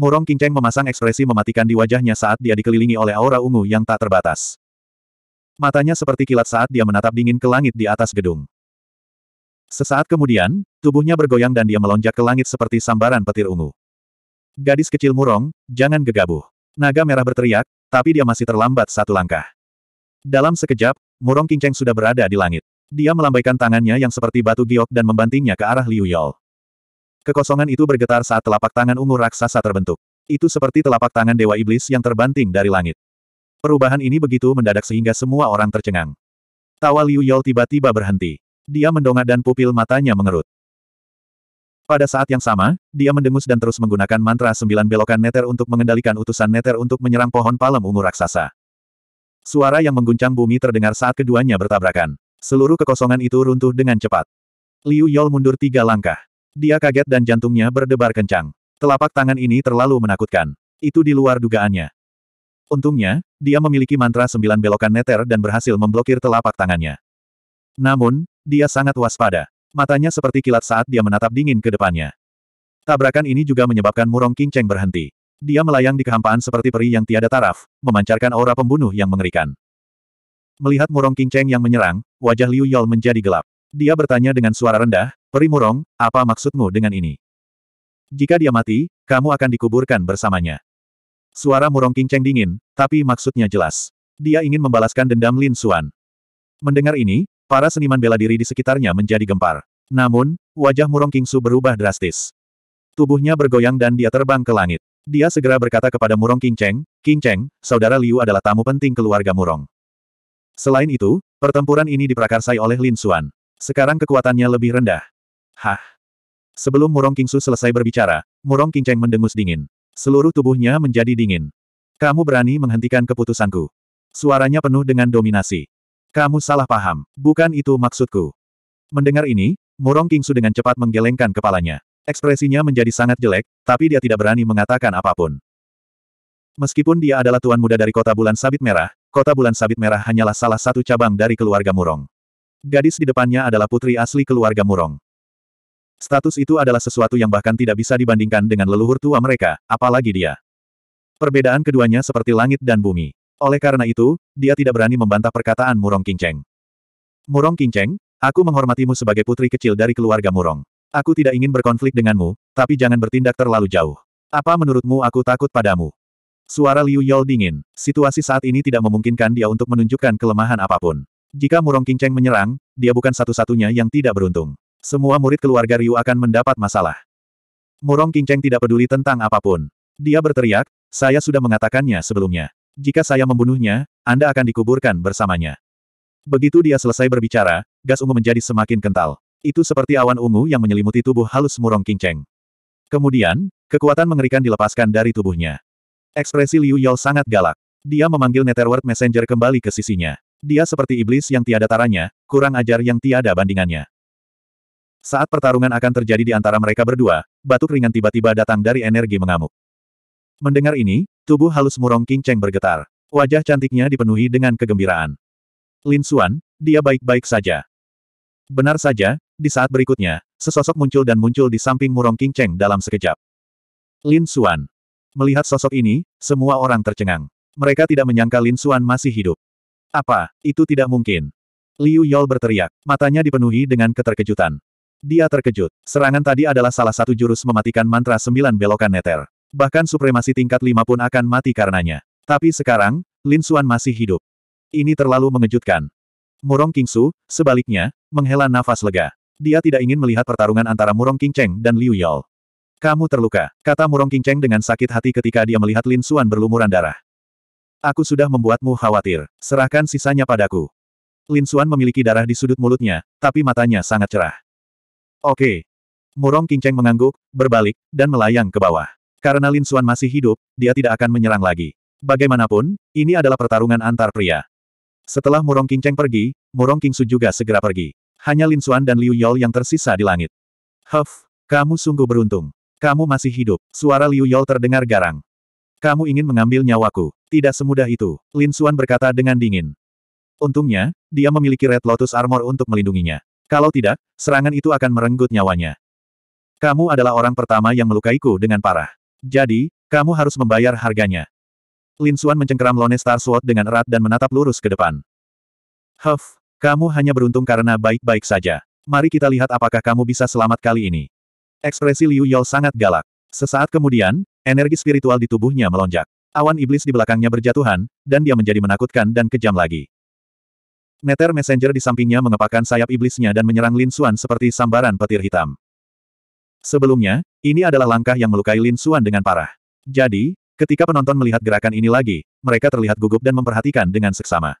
Murong Qingcheng memasang ekspresi mematikan di wajahnya saat dia dikelilingi oleh aura ungu yang tak terbatas. Matanya seperti kilat saat dia menatap dingin ke langit di atas gedung. Sesaat kemudian, tubuhnya bergoyang dan dia melonjak ke langit seperti sambaran petir ungu. Gadis kecil murong, jangan gegabah. Naga merah berteriak, tapi dia masih terlambat satu langkah. Dalam sekejap, murong kinceng sudah berada di langit. Dia melambaikan tangannya yang seperti batu giok dan membantingnya ke arah Liu Yao. Kekosongan itu bergetar saat telapak tangan ungu raksasa terbentuk. Itu seperti telapak tangan Dewa Iblis yang terbanting dari langit. Perubahan ini begitu mendadak sehingga semua orang tercengang. Tawa Liu Yol tiba-tiba berhenti. Dia mendongak dan pupil matanya mengerut. Pada saat yang sama, dia mendengus dan terus menggunakan mantra sembilan belokan neter untuk mengendalikan utusan neter untuk menyerang pohon palem ungu raksasa. Suara yang mengguncang bumi terdengar saat keduanya bertabrakan. Seluruh kekosongan itu runtuh dengan cepat. Liu Yol mundur tiga langkah. Dia kaget dan jantungnya berdebar kencang. Telapak tangan ini terlalu menakutkan. Itu di luar dugaannya. Untungnya, dia memiliki mantra sembilan belokan neter dan berhasil memblokir telapak tangannya. Namun, dia sangat waspada. Matanya seperti kilat saat dia menatap dingin ke depannya. Tabrakan ini juga menyebabkan Murong King Cheng berhenti. Dia melayang di kehampaan seperti peri yang tiada taraf, memancarkan aura pembunuh yang mengerikan. Melihat Murong King Cheng yang menyerang, wajah Liu Yol menjadi gelap. Dia bertanya dengan suara rendah, Peri Murong, apa maksudmu dengan ini? Jika dia mati, kamu akan dikuburkan bersamanya. Suara Murong Kinceng dingin, tapi maksudnya jelas. Dia ingin membalaskan dendam Lin Suan. Mendengar ini, para seniman bela diri di sekitarnya menjadi gempar. Namun, wajah Murong Kingsu berubah drastis. Tubuhnya bergoyang dan dia terbang ke langit. Dia segera berkata kepada Murong Kinceng, Kinceng, saudara Liu adalah tamu penting keluarga Murong. Selain itu, pertempuran ini diprakarsai oleh Lin Suan. Sekarang kekuatannya lebih rendah. Hah? Sebelum Murong Kingsu selesai berbicara, Murong Kingcheng mendengus dingin. Seluruh tubuhnya menjadi dingin. Kamu berani menghentikan keputusanku. Suaranya penuh dengan dominasi. Kamu salah paham, bukan itu maksudku. Mendengar ini, Murong Kingsu dengan cepat menggelengkan kepalanya. Ekspresinya menjadi sangat jelek, tapi dia tidak berani mengatakan apapun. Meskipun dia adalah tuan muda dari kota bulan sabit merah, kota bulan sabit merah hanyalah salah satu cabang dari keluarga Murong. Gadis di depannya adalah putri asli keluarga Murong. Status itu adalah sesuatu yang bahkan tidak bisa dibandingkan dengan leluhur tua mereka, apalagi dia. Perbedaan keduanya seperti langit dan bumi. Oleh karena itu, dia tidak berani membantah perkataan Murong Kinceng. Murong Kinceng, aku menghormatimu sebagai putri kecil dari keluarga Murong. Aku tidak ingin berkonflik denganmu, tapi jangan bertindak terlalu jauh. Apa menurutmu aku takut padamu? Suara Liu Yol dingin. Situasi saat ini tidak memungkinkan dia untuk menunjukkan kelemahan apapun. Jika Murong Qingcheng menyerang, dia bukan satu-satunya yang tidak beruntung. Semua murid keluarga Ryu akan mendapat masalah. Murong Qingcheng tidak peduli tentang apapun. Dia berteriak, saya sudah mengatakannya sebelumnya. Jika saya membunuhnya, Anda akan dikuburkan bersamanya. Begitu dia selesai berbicara, gas ungu menjadi semakin kental. Itu seperti awan ungu yang menyelimuti tubuh halus Murong Qingcheng. Kemudian, kekuatan mengerikan dilepaskan dari tubuhnya. Ekspresi Liu Yao sangat galak. Dia memanggil Netherworld Messenger kembali ke sisinya. Dia seperti iblis yang tiada taranya, kurang ajar yang tiada bandingannya. Saat pertarungan akan terjadi di antara mereka berdua, batuk ringan tiba-tiba datang dari energi mengamuk. Mendengar ini, tubuh halus murong King Cheng bergetar. Wajah cantiknya dipenuhi dengan kegembiraan. Lin Xuan, dia baik-baik saja. Benar saja, di saat berikutnya, sesosok muncul dan muncul di samping murong King Cheng dalam sekejap. Lin Xuan. Melihat sosok ini, semua orang tercengang. Mereka tidak menyangka Lin Xuan masih hidup. Apa, itu tidak mungkin. Liu Yol berteriak, matanya dipenuhi dengan keterkejutan. Dia terkejut, serangan tadi adalah salah satu jurus mematikan mantra sembilan belokan neter. Bahkan supremasi tingkat lima pun akan mati karenanya. Tapi sekarang, Lin Xuan masih hidup. Ini terlalu mengejutkan. Murong King Su, sebaliknya, menghela nafas lega. Dia tidak ingin melihat pertarungan antara Murong King Cheng dan Liu Yol. Kamu terluka, kata Murong King Cheng dengan sakit hati ketika dia melihat Lin Xuan berlumuran darah. Aku sudah membuatmu khawatir. Serahkan sisanya padaku. Lin Xuan memiliki darah di sudut mulutnya, tapi matanya sangat cerah. Oke. Murong Kingceng mengangguk, berbalik, dan melayang ke bawah. Karena Lin Xuan masih hidup, dia tidak akan menyerang lagi. Bagaimanapun, ini adalah pertarungan antar pria. Setelah Murong Kingceng pergi, Murong Kingsu juga segera pergi. Hanya Lin Xuan dan Liu Yol yang tersisa di langit. Huff, kamu sungguh beruntung. Kamu masih hidup. Suara Liu Yol terdengar garang. Kamu ingin mengambil nyawaku. Tidak semudah itu, Lin Xuan berkata dengan dingin. Untungnya, dia memiliki Red Lotus Armor untuk melindunginya. Kalau tidak, serangan itu akan merenggut nyawanya. Kamu adalah orang pertama yang melukaiku dengan parah. Jadi, kamu harus membayar harganya. Lin Xuan mencengkeram Lone Star Sword dengan erat dan menatap lurus ke depan. Huff, kamu hanya beruntung karena baik-baik saja. Mari kita lihat apakah kamu bisa selamat kali ini. Ekspresi Liu Yol sangat galak. Sesaat kemudian, Energi spiritual di tubuhnya melonjak. Awan iblis di belakangnya berjatuhan, dan dia menjadi menakutkan dan kejam lagi. Meter Messenger di sampingnya mengepakkan sayap iblisnya dan menyerang Lin Xuan seperti sambaran petir hitam. Sebelumnya, ini adalah langkah yang melukai Lin Xuan dengan parah. Jadi, ketika penonton melihat gerakan ini lagi, mereka terlihat gugup dan memperhatikan dengan seksama.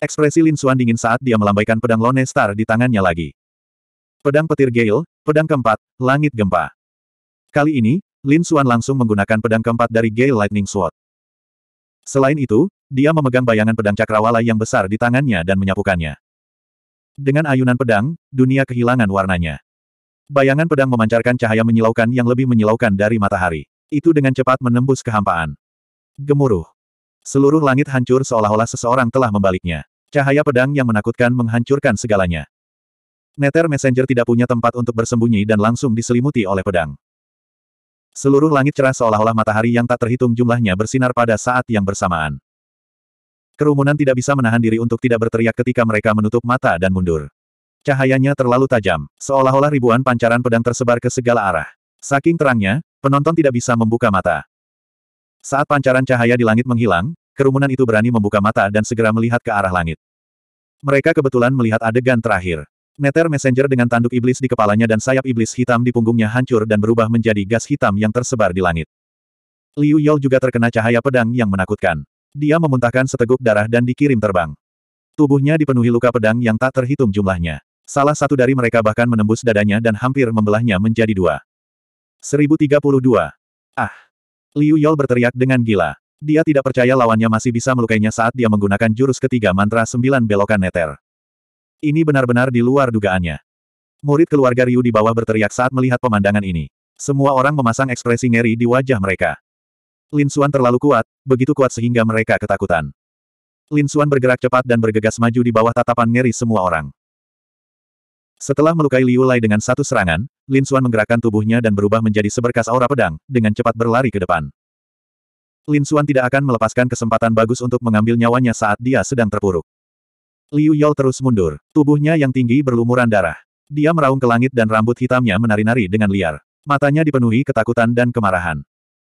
Ekspresi Lin Xuan dingin saat dia melambaikan pedang Lone Star di tangannya lagi. Pedang petir Gale, pedang keempat, langit gempa. Kali ini, Lin Xuan langsung menggunakan pedang keempat dari Gale Lightning Sword. Selain itu, dia memegang bayangan pedang cakrawala yang besar di tangannya dan menyapukannya. Dengan ayunan pedang, dunia kehilangan warnanya. Bayangan pedang memancarkan cahaya menyilaukan yang lebih menyilaukan dari matahari. Itu dengan cepat menembus kehampaan. Gemuruh. Seluruh langit hancur seolah-olah seseorang telah membaliknya. Cahaya pedang yang menakutkan menghancurkan segalanya. Nether Messenger tidak punya tempat untuk bersembunyi dan langsung diselimuti oleh pedang. Seluruh langit cerah seolah-olah matahari yang tak terhitung jumlahnya bersinar pada saat yang bersamaan. Kerumunan tidak bisa menahan diri untuk tidak berteriak ketika mereka menutup mata dan mundur. Cahayanya terlalu tajam, seolah-olah ribuan pancaran pedang tersebar ke segala arah. Saking terangnya, penonton tidak bisa membuka mata. Saat pancaran cahaya di langit menghilang, kerumunan itu berani membuka mata dan segera melihat ke arah langit. Mereka kebetulan melihat adegan terakhir. Meter Messenger dengan tanduk iblis di kepalanya dan sayap iblis hitam di punggungnya hancur dan berubah menjadi gas hitam yang tersebar di langit. Liu Yol juga terkena cahaya pedang yang menakutkan. Dia memuntahkan seteguk darah dan dikirim terbang. Tubuhnya dipenuhi luka pedang yang tak terhitung jumlahnya. Salah satu dari mereka bahkan menembus dadanya dan hampir membelahnya menjadi dua. 1032. Ah! Liu Yol berteriak dengan gila. Dia tidak percaya lawannya masih bisa melukainya saat dia menggunakan jurus ketiga mantra sembilan belokan neter. Ini benar-benar di luar dugaannya. Murid keluarga Ryu di bawah berteriak saat melihat pemandangan ini. Semua orang memasang ekspresi ngeri di wajah mereka. Lin Xuan terlalu kuat, begitu kuat sehingga mereka ketakutan. Lin Xuan bergerak cepat dan bergegas maju di bawah tatapan ngeri semua orang. Setelah melukai Liu Lai dengan satu serangan, Lin Xuan menggerakkan tubuhnya dan berubah menjadi seberkas aura pedang, dengan cepat berlari ke depan. Lin Xuan tidak akan melepaskan kesempatan bagus untuk mengambil nyawanya saat dia sedang terpuruk. Liu Yao terus mundur. Tubuhnya yang tinggi berlumuran darah. Dia meraung ke langit dan rambut hitamnya menari-nari dengan liar. Matanya dipenuhi ketakutan dan kemarahan.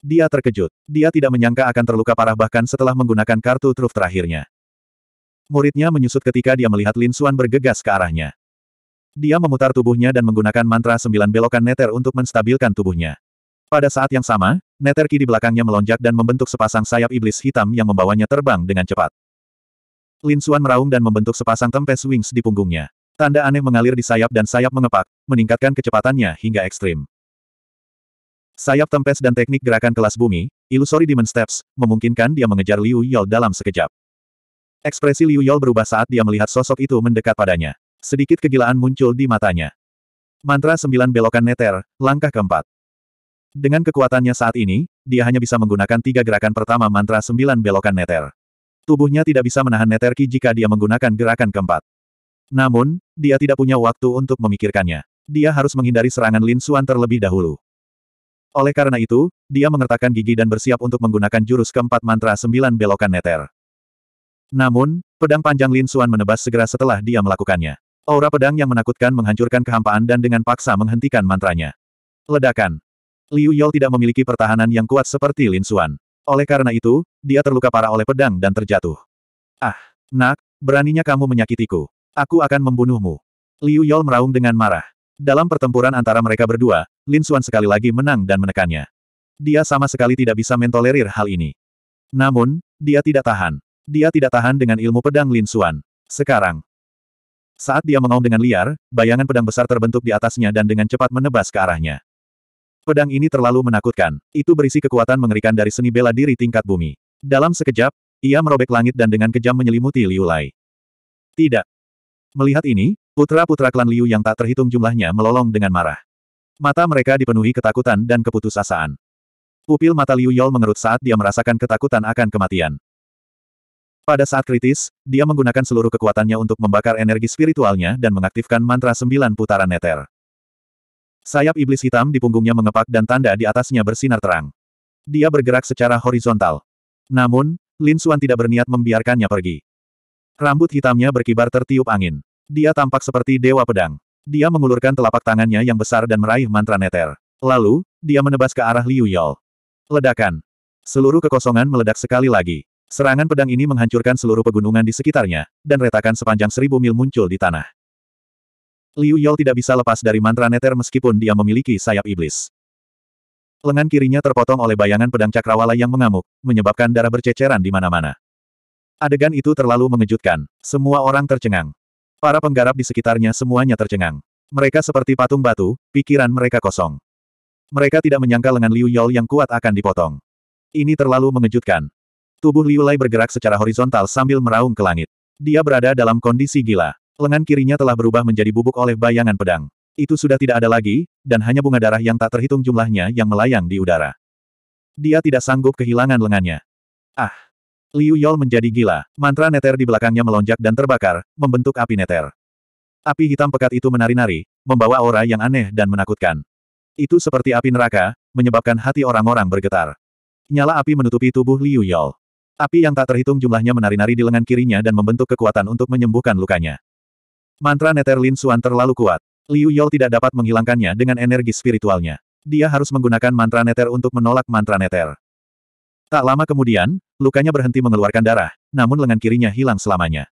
Dia terkejut. Dia tidak menyangka akan terluka parah bahkan setelah menggunakan kartu truf terakhirnya. Muridnya menyusut ketika dia melihat Lin Xuan bergegas ke arahnya. Dia memutar tubuhnya dan menggunakan mantra sembilan belokan neter untuk menstabilkan tubuhnya. Pada saat yang sama, neter ki di belakangnya melonjak dan membentuk sepasang sayap iblis hitam yang membawanya terbang dengan cepat. Lin Xuan meraung dan membentuk sepasang tempes wings di punggungnya. Tanda aneh mengalir di sayap dan sayap mengepak, meningkatkan kecepatannya hingga ekstrim. Sayap tempes dan teknik gerakan kelas bumi, Illusory Demon Steps, memungkinkan dia mengejar Liu Yol dalam sekejap. Ekspresi Liu Yol berubah saat dia melihat sosok itu mendekat padanya. Sedikit kegilaan muncul di matanya. Mantra sembilan belokan neter, langkah keempat. Dengan kekuatannya saat ini, dia hanya bisa menggunakan tiga gerakan pertama mantra sembilan belokan neter tubuhnya tidak bisa menahan Neterki jika dia menggunakan gerakan keempat. Namun, dia tidak punya waktu untuk memikirkannya. Dia harus menghindari serangan Lin Suan terlebih dahulu. Oleh karena itu, dia mengertakkan gigi dan bersiap untuk menggunakan jurus keempat mantra sembilan belokan neter. Namun, pedang panjang Lin Suan menebas segera setelah dia melakukannya. Aura pedang yang menakutkan menghancurkan kehampaan dan dengan paksa menghentikan mantranya. Ledakan. Liu Yol tidak memiliki pertahanan yang kuat seperti Lin Suan. Oleh karena itu, dia terluka parah oleh pedang dan terjatuh. Ah, nak, beraninya kamu menyakitiku. Aku akan membunuhmu. Liu Yol meraung dengan marah. Dalam pertempuran antara mereka berdua, Lin Xuan sekali lagi menang dan menekannya. Dia sama sekali tidak bisa mentolerir hal ini. Namun, dia tidak tahan. Dia tidak tahan dengan ilmu pedang Lin Xuan. Sekarang. Saat dia mengaum dengan liar, bayangan pedang besar terbentuk di atasnya dan dengan cepat menebas ke arahnya. Pedang ini terlalu menakutkan. Itu berisi kekuatan mengerikan dari seni bela diri tingkat bumi. Dalam sekejap, ia merobek langit dan dengan kejam menyelimuti Liu Lai. Tidak. Melihat ini, putra-putra klan Liu yang tak terhitung jumlahnya melolong dengan marah. Mata mereka dipenuhi ketakutan dan keputusasaan. Pupil mata Liu Yol mengerut saat dia merasakan ketakutan akan kematian. Pada saat kritis, dia menggunakan seluruh kekuatannya untuk membakar energi spiritualnya dan mengaktifkan mantra sembilan putaran neter. Sayap iblis hitam di punggungnya mengepak dan tanda di atasnya bersinar terang. Dia bergerak secara horizontal. Namun, Lin Suan tidak berniat membiarkannya pergi. Rambut hitamnya berkibar tertiup angin. Dia tampak seperti dewa pedang. Dia mengulurkan telapak tangannya yang besar dan meraih mantra neter. Lalu, dia menebas ke arah Liu Yol. Ledakan. Seluruh kekosongan meledak sekali lagi. Serangan pedang ini menghancurkan seluruh pegunungan di sekitarnya, dan retakan sepanjang seribu mil muncul di tanah. Liu Yao tidak bisa lepas dari mantra neter meskipun dia memiliki sayap iblis. Lengan kirinya terpotong oleh bayangan pedang cakrawala yang mengamuk, menyebabkan darah berceceran di mana-mana. Adegan itu terlalu mengejutkan. Semua orang tercengang. Para penggarap di sekitarnya semuanya tercengang. Mereka seperti patung batu, pikiran mereka kosong. Mereka tidak menyangka lengan Liu Yao yang kuat akan dipotong. Ini terlalu mengejutkan. Tubuh Liu Lai bergerak secara horizontal sambil meraung ke langit. Dia berada dalam kondisi gila. Lengan kirinya telah berubah menjadi bubuk oleh bayangan pedang. Itu sudah tidak ada lagi, dan hanya bunga darah yang tak terhitung jumlahnya yang melayang di udara. Dia tidak sanggup kehilangan lengannya. Ah! Liu Yol menjadi gila, mantra neter di belakangnya melonjak dan terbakar, membentuk api neter. Api hitam pekat itu menari-nari, membawa aura yang aneh dan menakutkan. Itu seperti api neraka, menyebabkan hati orang-orang bergetar. Nyala api menutupi tubuh Liu Yol. Api yang tak terhitung jumlahnya menari-nari di lengan kirinya dan membentuk kekuatan untuk menyembuhkan lukanya. Mantra Neter Lin Xuan terlalu kuat. Liu Yol tidak dapat menghilangkannya dengan energi spiritualnya. Dia harus menggunakan mantra Nether untuk menolak mantra Nether. Tak lama kemudian, lukanya berhenti mengeluarkan darah, namun lengan kirinya hilang selamanya.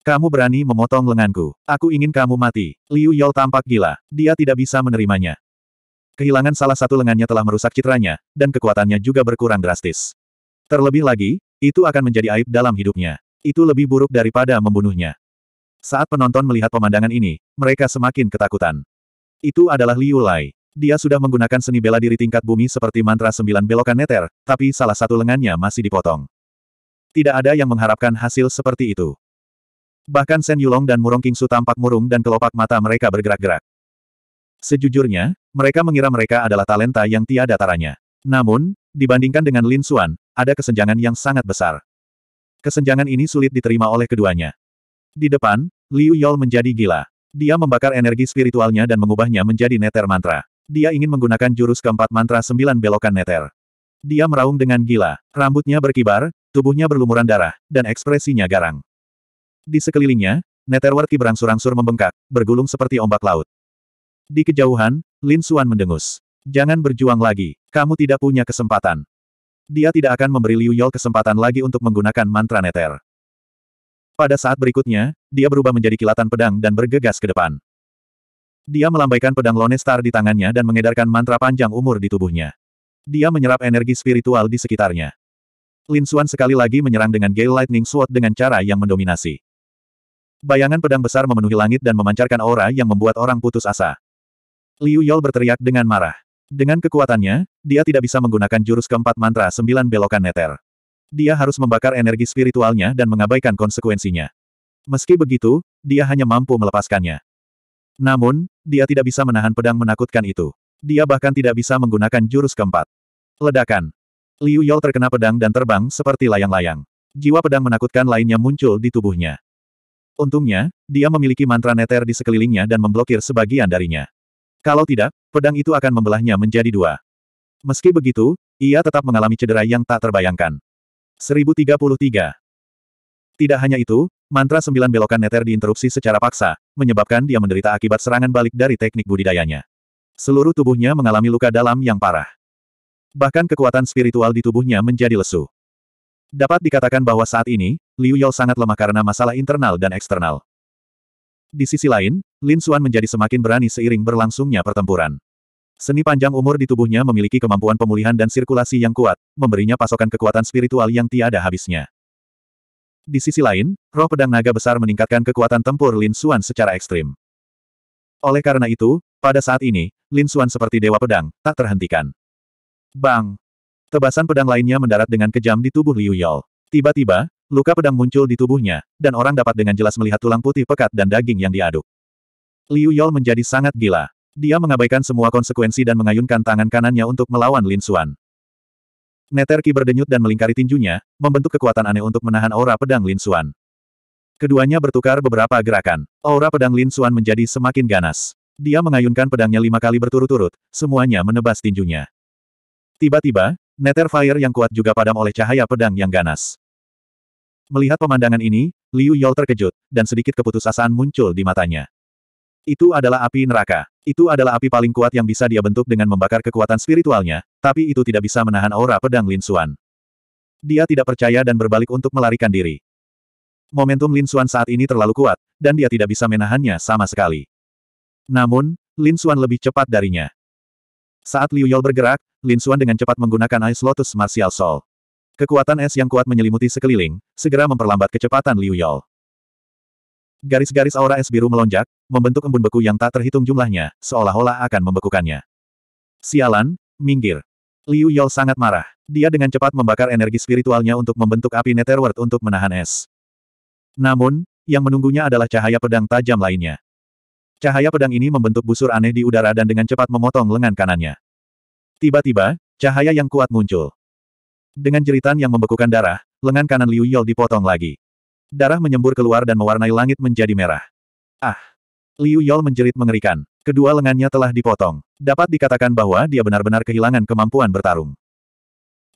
Kamu berani memotong lenganku. Aku ingin kamu mati. Liu Yol tampak gila. Dia tidak bisa menerimanya. Kehilangan salah satu lengannya telah merusak citranya, dan kekuatannya juga berkurang drastis. Terlebih lagi, itu akan menjadi aib dalam hidupnya. Itu lebih buruk daripada membunuhnya. Saat penonton melihat pemandangan ini, mereka semakin ketakutan. Itu adalah Liu Lai. Dia sudah menggunakan seni bela diri tingkat bumi seperti mantra sembilan belokan neter, tapi salah satu lengannya masih dipotong. Tidak ada yang mengharapkan hasil seperti itu. Bahkan Sen Yulong dan Murong Kingsu tampak murung dan kelopak mata mereka bergerak-gerak. Sejujurnya, mereka mengira mereka adalah talenta yang tiada taranya. Namun, dibandingkan dengan Lin Xuan, ada kesenjangan yang sangat besar. Kesenjangan ini sulit diterima oleh keduanya. Di depan, Liu Yol menjadi gila. Dia membakar energi spiritualnya dan mengubahnya menjadi neter mantra. Dia ingin menggunakan jurus keempat mantra sembilan belokan neter. Dia meraung dengan gila, rambutnya berkibar, tubuhnya berlumuran darah, dan ekspresinya garang. Di sekelilingnya, Neter warti berangsur-angsur membengkak, bergulung seperti ombak laut. Di kejauhan, Lin Suan mendengus. Jangan berjuang lagi, kamu tidak punya kesempatan. Dia tidak akan memberi Liu Yol kesempatan lagi untuk menggunakan mantra neter. Pada saat berikutnya, dia berubah menjadi kilatan pedang dan bergegas ke depan. Dia melambaikan pedang Lone Star di tangannya dan mengedarkan mantra panjang umur di tubuhnya. Dia menyerap energi spiritual di sekitarnya. Lin Xuan sekali lagi menyerang dengan Gale Lightning Sword dengan cara yang mendominasi. Bayangan pedang besar memenuhi langit dan memancarkan aura yang membuat orang putus asa. Liu Yol berteriak dengan marah. Dengan kekuatannya, dia tidak bisa menggunakan jurus keempat mantra sembilan belokan neter. Dia harus membakar energi spiritualnya dan mengabaikan konsekuensinya. Meski begitu, dia hanya mampu melepaskannya. Namun, dia tidak bisa menahan pedang menakutkan itu. Dia bahkan tidak bisa menggunakan jurus keempat. Ledakan. Liu Yol terkena pedang dan terbang seperti layang-layang. Jiwa pedang menakutkan lainnya muncul di tubuhnya. Untungnya, dia memiliki mantra neter di sekelilingnya dan memblokir sebagian darinya. Kalau tidak, pedang itu akan membelahnya menjadi dua. Meski begitu, ia tetap mengalami cedera yang tak terbayangkan. 1033. Tidak hanya itu, mantra sembilan belokan neter diinterupsi secara paksa, menyebabkan dia menderita akibat serangan balik dari teknik budidayanya. Seluruh tubuhnya mengalami luka dalam yang parah. Bahkan kekuatan spiritual di tubuhnya menjadi lesu. Dapat dikatakan bahwa saat ini, Liu Yao sangat lemah karena masalah internal dan eksternal. Di sisi lain, Lin Xuan menjadi semakin berani seiring berlangsungnya pertempuran. Seni panjang umur di tubuhnya memiliki kemampuan pemulihan dan sirkulasi yang kuat, memberinya pasokan kekuatan spiritual yang tiada habisnya. Di sisi lain, roh pedang naga besar meningkatkan kekuatan tempur Lin Xuan secara ekstrim. Oleh karena itu, pada saat ini, Lin Xuan seperti dewa pedang, tak terhentikan. Bang! Tebasan pedang lainnya mendarat dengan kejam di tubuh Liu Yol. Tiba-tiba, luka pedang muncul di tubuhnya, dan orang dapat dengan jelas melihat tulang putih pekat dan daging yang diaduk. Liu Yol menjadi sangat gila. Dia mengabaikan semua konsekuensi dan mengayunkan tangan kanannya untuk melawan Lin Xuan. Neterki berdenyut dan melingkari tinjunya, membentuk kekuatan aneh untuk menahan aura pedang Lin Xuan. Keduanya bertukar beberapa gerakan. Aura pedang Lin Xuan menjadi semakin ganas. Dia mengayunkan pedangnya lima kali berturut-turut, semuanya menebas tinjunya. Tiba-tiba, Nether Fire yang kuat juga padam oleh cahaya pedang yang ganas. Melihat pemandangan ini, Liu Yol terkejut, dan sedikit keputusasaan muncul di matanya. Itu adalah api neraka. Itu adalah api paling kuat yang bisa dia bentuk dengan membakar kekuatan spiritualnya, tapi itu tidak bisa menahan aura pedang Lin Xuan. Dia tidak percaya dan berbalik untuk melarikan diri. Momentum Lin Xuan saat ini terlalu kuat, dan dia tidak bisa menahannya sama sekali. Namun, Lin Xuan lebih cepat darinya. Saat Liu Yol bergerak, Lin Xuan dengan cepat menggunakan Ice Lotus Martial Soul. Kekuatan es yang kuat menyelimuti sekeliling, segera memperlambat kecepatan Liu Yol. Garis-garis aura es biru melonjak, membentuk embun beku yang tak terhitung jumlahnya, seolah-olah akan membekukannya. Sialan, minggir. Liu Yao sangat marah. Dia dengan cepat membakar energi spiritualnya untuk membentuk api Netherworld untuk menahan es. Namun, yang menunggunya adalah cahaya pedang tajam lainnya. Cahaya pedang ini membentuk busur aneh di udara dan dengan cepat memotong lengan kanannya. Tiba-tiba, cahaya yang kuat muncul. Dengan jeritan yang membekukan darah, lengan kanan Liu Yol dipotong lagi. Darah menyembur keluar dan mewarnai langit menjadi merah. Ah! Liu Yol menjerit mengerikan. Kedua lengannya telah dipotong. Dapat dikatakan bahwa dia benar-benar kehilangan kemampuan bertarung.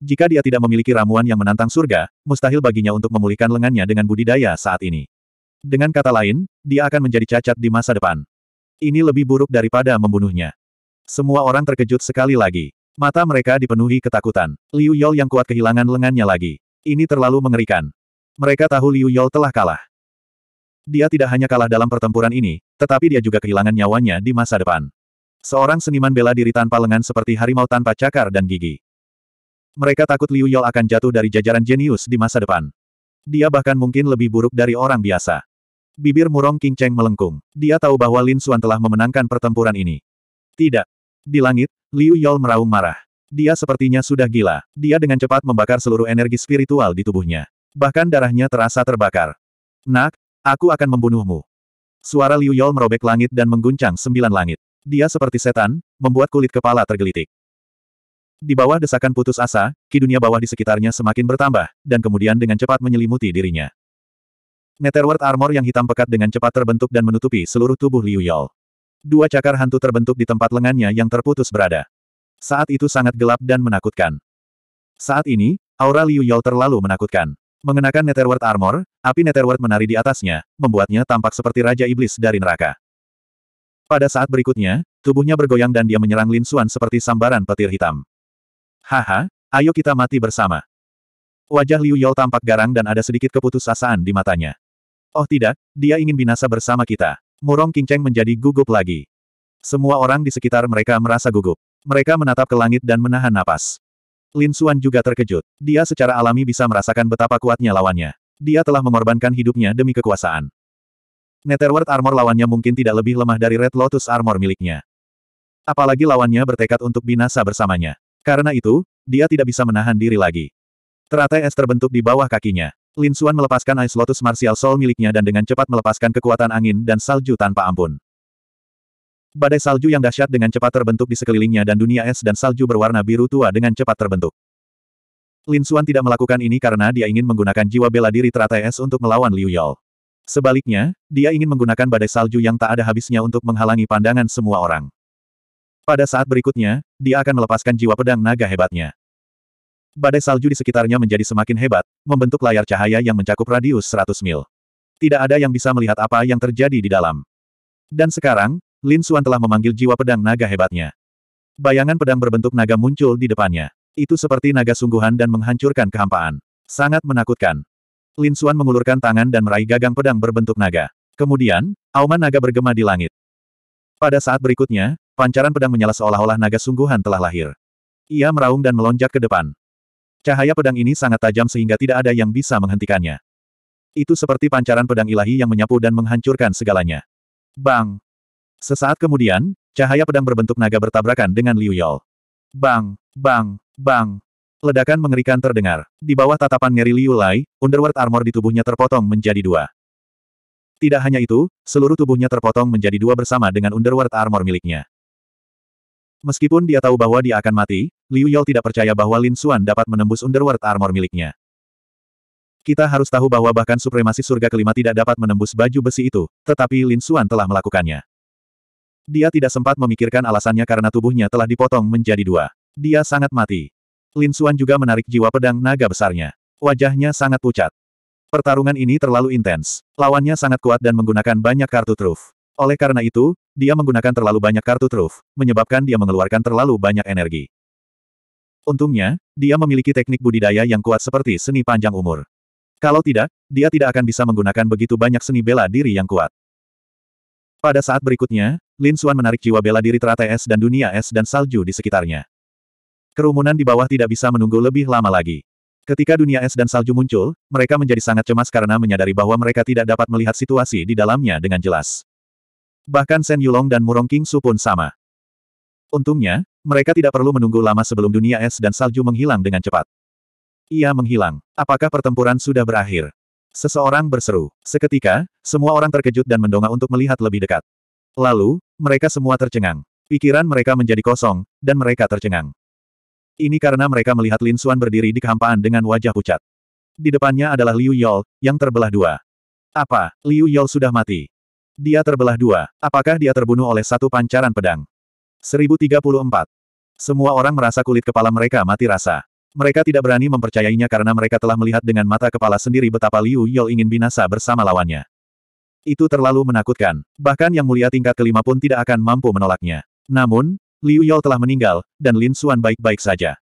Jika dia tidak memiliki ramuan yang menantang surga, mustahil baginya untuk memulihkan lengannya dengan budidaya saat ini. Dengan kata lain, dia akan menjadi cacat di masa depan. Ini lebih buruk daripada membunuhnya. Semua orang terkejut sekali lagi. Mata mereka dipenuhi ketakutan. Liu Yol yang kuat kehilangan lengannya lagi. Ini terlalu mengerikan. Mereka tahu Liu Yol telah kalah. Dia tidak hanya kalah dalam pertempuran ini, tetapi dia juga kehilangan nyawanya di masa depan. Seorang seniman bela diri tanpa lengan seperti harimau tanpa cakar dan gigi. Mereka takut Liu Yol akan jatuh dari jajaran jenius di masa depan. Dia bahkan mungkin lebih buruk dari orang biasa. Bibir Murong King Cheng melengkung. Dia tahu bahwa Lin Xuan telah memenangkan pertempuran ini. Tidak. Di langit, Liu Yol meraung marah. Dia sepertinya sudah gila. Dia dengan cepat membakar seluruh energi spiritual di tubuhnya. Bahkan darahnya terasa terbakar. Nak, aku akan membunuhmu. Suara Liu Yol merobek langit dan mengguncang sembilan langit. Dia seperti setan, membuat kulit kepala tergelitik. Di bawah desakan putus asa, ki dunia bawah di sekitarnya semakin bertambah, dan kemudian dengan cepat menyelimuti dirinya. Netherworld armor yang hitam pekat dengan cepat terbentuk dan menutupi seluruh tubuh Liu Yol. Dua cakar hantu terbentuk di tempat lengannya yang terputus berada. Saat itu sangat gelap dan menakutkan. Saat ini, aura Liu Yol terlalu menakutkan. Mengenakan Netherworld Armor, api Netherworld menari di atasnya, membuatnya tampak seperti Raja Iblis dari neraka. Pada saat berikutnya, tubuhnya bergoyang dan dia menyerang Lin Xuan seperti sambaran petir hitam. Haha, ayo kita mati bersama. Wajah Liu Yao tampak garang dan ada sedikit keputusasaan di matanya. Oh tidak, dia ingin binasa bersama kita. Murong Kinceng menjadi gugup lagi. Semua orang di sekitar mereka merasa gugup. Mereka menatap ke langit dan menahan napas. Lin Xuan juga terkejut. Dia secara alami bisa merasakan betapa kuatnya lawannya. Dia telah mengorbankan hidupnya demi kekuasaan. Netherworld Armor lawannya mungkin tidak lebih lemah dari Red Lotus Armor miliknya. Apalagi lawannya bertekad untuk binasa bersamanya. Karena itu, dia tidak bisa menahan diri lagi. Teratai es terbentuk di bawah kakinya. Lin Xuan melepaskan Ice Lotus Martial Soul miliknya dan dengan cepat melepaskan kekuatan angin dan salju tanpa ampun. Badai salju yang dahsyat dengan cepat terbentuk di sekelilingnya dan dunia es dan salju berwarna biru tua dengan cepat terbentuk. Lin Xuan tidak melakukan ini karena dia ingin menggunakan jiwa bela diri teratai es untuk melawan Liu Yao. Sebaliknya, dia ingin menggunakan badai salju yang tak ada habisnya untuk menghalangi pandangan semua orang. Pada saat berikutnya, dia akan melepaskan jiwa pedang naga hebatnya. Badai salju di sekitarnya menjadi semakin hebat, membentuk layar cahaya yang mencakup radius 100 mil. Tidak ada yang bisa melihat apa yang terjadi di dalam. Dan sekarang, Lin Suan telah memanggil jiwa pedang naga hebatnya. Bayangan pedang berbentuk naga muncul di depannya. Itu seperti naga sungguhan dan menghancurkan kehampaan. Sangat menakutkan. Lin Suan mengulurkan tangan dan meraih gagang pedang berbentuk naga. Kemudian, auman naga bergema di langit. Pada saat berikutnya, pancaran pedang menyala seolah-olah naga sungguhan telah lahir. Ia meraung dan melonjak ke depan. Cahaya pedang ini sangat tajam sehingga tidak ada yang bisa menghentikannya. Itu seperti pancaran pedang ilahi yang menyapu dan menghancurkan segalanya. Bang! Sesaat kemudian, cahaya pedang berbentuk naga bertabrakan dengan Liu Yol. Bang, bang, bang. Ledakan mengerikan terdengar. Di bawah tatapan ngeri Liu Lai, Underworld armor di tubuhnya terpotong menjadi dua. Tidak hanya itu, seluruh tubuhnya terpotong menjadi dua bersama dengan Underworld armor miliknya. Meskipun dia tahu bahwa dia akan mati, Liu Yol tidak percaya bahwa Lin Xuan dapat menembus Underworld armor miliknya. Kita harus tahu bahwa bahkan supremasi surga kelima tidak dapat menembus baju besi itu, tetapi Lin Xuan telah melakukannya. Dia tidak sempat memikirkan alasannya karena tubuhnya telah dipotong menjadi dua. Dia sangat mati. Lin Xuan juga menarik jiwa pedang naga besarnya. Wajahnya sangat pucat. Pertarungan ini terlalu intens. Lawannya sangat kuat dan menggunakan banyak kartu truf. Oleh karena itu, dia menggunakan terlalu banyak kartu truf, menyebabkan dia mengeluarkan terlalu banyak energi. Untungnya, dia memiliki teknik budidaya yang kuat seperti seni panjang umur. Kalau tidak, dia tidak akan bisa menggunakan begitu banyak seni bela diri yang kuat. Pada saat berikutnya, Lin Xuan menarik jiwa bela diri teratai es dan dunia es dan salju di sekitarnya. Kerumunan di bawah tidak bisa menunggu lebih lama lagi. Ketika dunia es dan salju muncul, mereka menjadi sangat cemas karena menyadari bahwa mereka tidak dapat melihat situasi di dalamnya dengan jelas. Bahkan Sen Yulong dan Murong King Su pun sama. Untungnya, mereka tidak perlu menunggu lama sebelum dunia es dan salju menghilang dengan cepat. Ia menghilang. Apakah pertempuran sudah berakhir? Seseorang berseru. Seketika, semua orang terkejut dan mendongak untuk melihat lebih dekat. Lalu, mereka semua tercengang. Pikiran mereka menjadi kosong, dan mereka tercengang. Ini karena mereka melihat Lin Suan berdiri di kehampaan dengan wajah pucat. Di depannya adalah Liu Yol, yang terbelah dua. Apa, Liu Yol sudah mati? Dia terbelah dua. Apakah dia terbunuh oleh satu pancaran pedang? 1034. Semua orang merasa kulit kepala mereka mati rasa. Mereka tidak berani mempercayainya karena mereka telah melihat dengan mata kepala sendiri betapa Liu Yol ingin binasa bersama lawannya. Itu terlalu menakutkan. Bahkan yang mulia tingkat kelima pun tidak akan mampu menolaknya. Namun, Liu Yol telah meninggal, dan Lin Xuan baik-baik saja.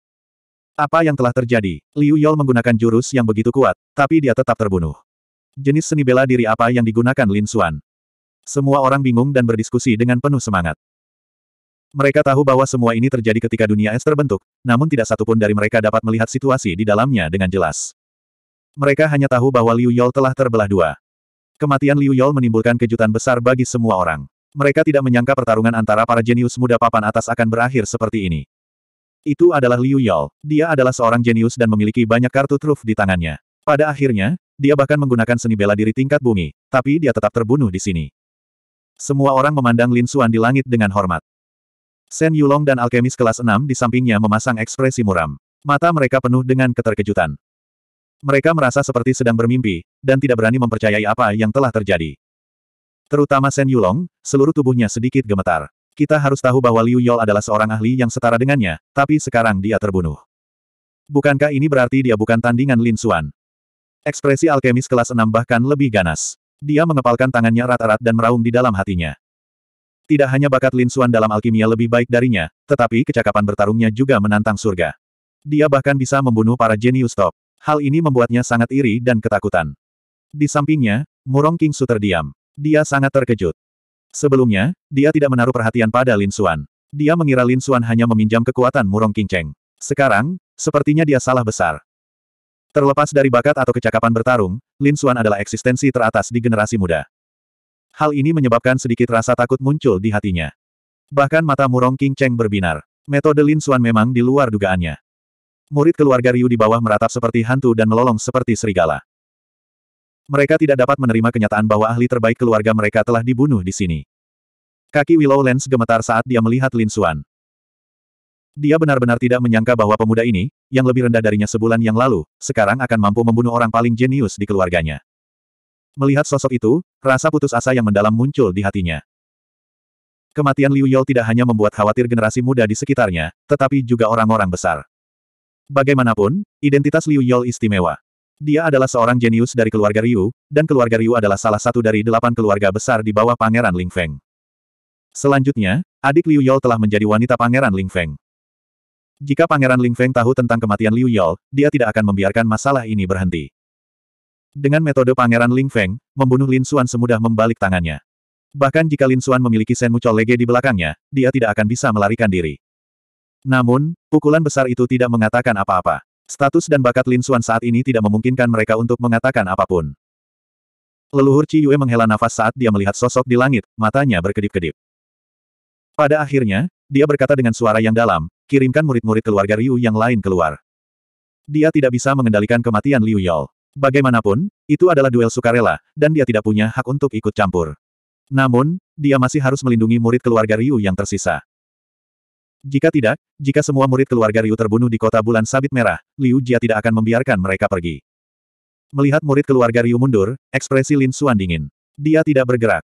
Apa yang telah terjadi? Liu Yol menggunakan jurus yang begitu kuat, tapi dia tetap terbunuh. Jenis seni bela diri apa yang digunakan Lin Xuan? Semua orang bingung dan berdiskusi dengan penuh semangat. Mereka tahu bahwa semua ini terjadi ketika dunia es terbentuk, namun tidak satupun dari mereka dapat melihat situasi di dalamnya dengan jelas. Mereka hanya tahu bahwa Liu Yol telah terbelah dua. Kematian Liu Yol menimbulkan kejutan besar bagi semua orang. Mereka tidak menyangka pertarungan antara para jenius muda papan atas akan berakhir seperti ini. Itu adalah Liu Yol. Dia adalah seorang jenius dan memiliki banyak kartu truf di tangannya. Pada akhirnya, dia bahkan menggunakan seni bela diri tingkat bumi, tapi dia tetap terbunuh di sini. Semua orang memandang Lin Xuan di langit dengan hormat. Shen Yulong dan alkemis kelas 6 di sampingnya memasang ekspresi muram. Mata mereka penuh dengan keterkejutan. Mereka merasa seperti sedang bermimpi, dan tidak berani mempercayai apa yang telah terjadi. Terutama Shen Yulong, seluruh tubuhnya sedikit gemetar. Kita harus tahu bahwa Liu Yol adalah seorang ahli yang setara dengannya, tapi sekarang dia terbunuh. Bukankah ini berarti dia bukan tandingan Lin Xuan? Ekspresi alkemis kelas 6 bahkan lebih ganas. Dia mengepalkan tangannya rata-rat dan meraung di dalam hatinya. Tidak hanya bakat Lin Suan dalam alkimia lebih baik darinya, tetapi kecakapan bertarungnya juga menantang surga. Dia bahkan bisa membunuh para jenius top. Hal ini membuatnya sangat iri dan ketakutan. Di sampingnya, Murong King Su terdiam. Dia sangat terkejut. Sebelumnya, dia tidak menaruh perhatian pada Lin Suan. Dia mengira Lin Suan hanya meminjam kekuatan Murong King Cheng. Sekarang, sepertinya dia salah besar. Terlepas dari bakat atau kecakapan bertarung, Lin Suan adalah eksistensi teratas di generasi muda. Hal ini menyebabkan sedikit rasa takut muncul di hatinya. Bahkan mata murong King Cheng berbinar. Metode Lin Xuan memang di luar dugaannya. Murid keluarga Ryu di bawah meratap seperti hantu dan melolong seperti serigala. Mereka tidak dapat menerima kenyataan bahwa ahli terbaik keluarga mereka telah dibunuh di sini. Kaki Willow Lens gemetar saat dia melihat Lin Xuan. Dia benar-benar tidak menyangka bahwa pemuda ini, yang lebih rendah darinya sebulan yang lalu, sekarang akan mampu membunuh orang paling jenius di keluarganya. Melihat sosok itu, rasa putus asa yang mendalam muncul di hatinya. Kematian Liu Yol tidak hanya membuat khawatir generasi muda di sekitarnya, tetapi juga orang-orang besar. Bagaimanapun, identitas Liu Yol istimewa. Dia adalah seorang jenius dari keluarga Ryu, dan keluarga Ryu adalah salah satu dari delapan keluarga besar di bawah Pangeran Ling Feng. Selanjutnya, adik Liu Yol telah menjadi wanita Pangeran Ling Feng. Jika Pangeran Ling Feng tahu tentang kematian Liu Yol, dia tidak akan membiarkan masalah ini berhenti. Dengan metode Pangeran Ling Feng, membunuh Lin Xuan semudah membalik tangannya. Bahkan jika Lin Xuan memiliki Mucho Lege di belakangnya, dia tidak akan bisa melarikan diri. Namun, pukulan besar itu tidak mengatakan apa-apa. Status dan bakat Lin Xuan saat ini tidak memungkinkan mereka untuk mengatakan apapun. Leluhur Chi Yue menghela nafas saat dia melihat sosok di langit, matanya berkedip-kedip. Pada akhirnya, dia berkata dengan suara yang dalam, kirimkan murid-murid keluarga Ryu yang lain keluar. Dia tidak bisa mengendalikan kematian Liu Yao." Bagaimanapun, itu adalah duel sukarela, dan dia tidak punya hak untuk ikut campur. Namun, dia masih harus melindungi murid keluarga Ryu yang tersisa. Jika tidak, jika semua murid keluarga Ryu terbunuh di kota bulan sabit merah, Liu Jia tidak akan membiarkan mereka pergi. Melihat murid keluarga Ryu mundur, ekspresi Lin Xuan dingin. Dia tidak bergerak.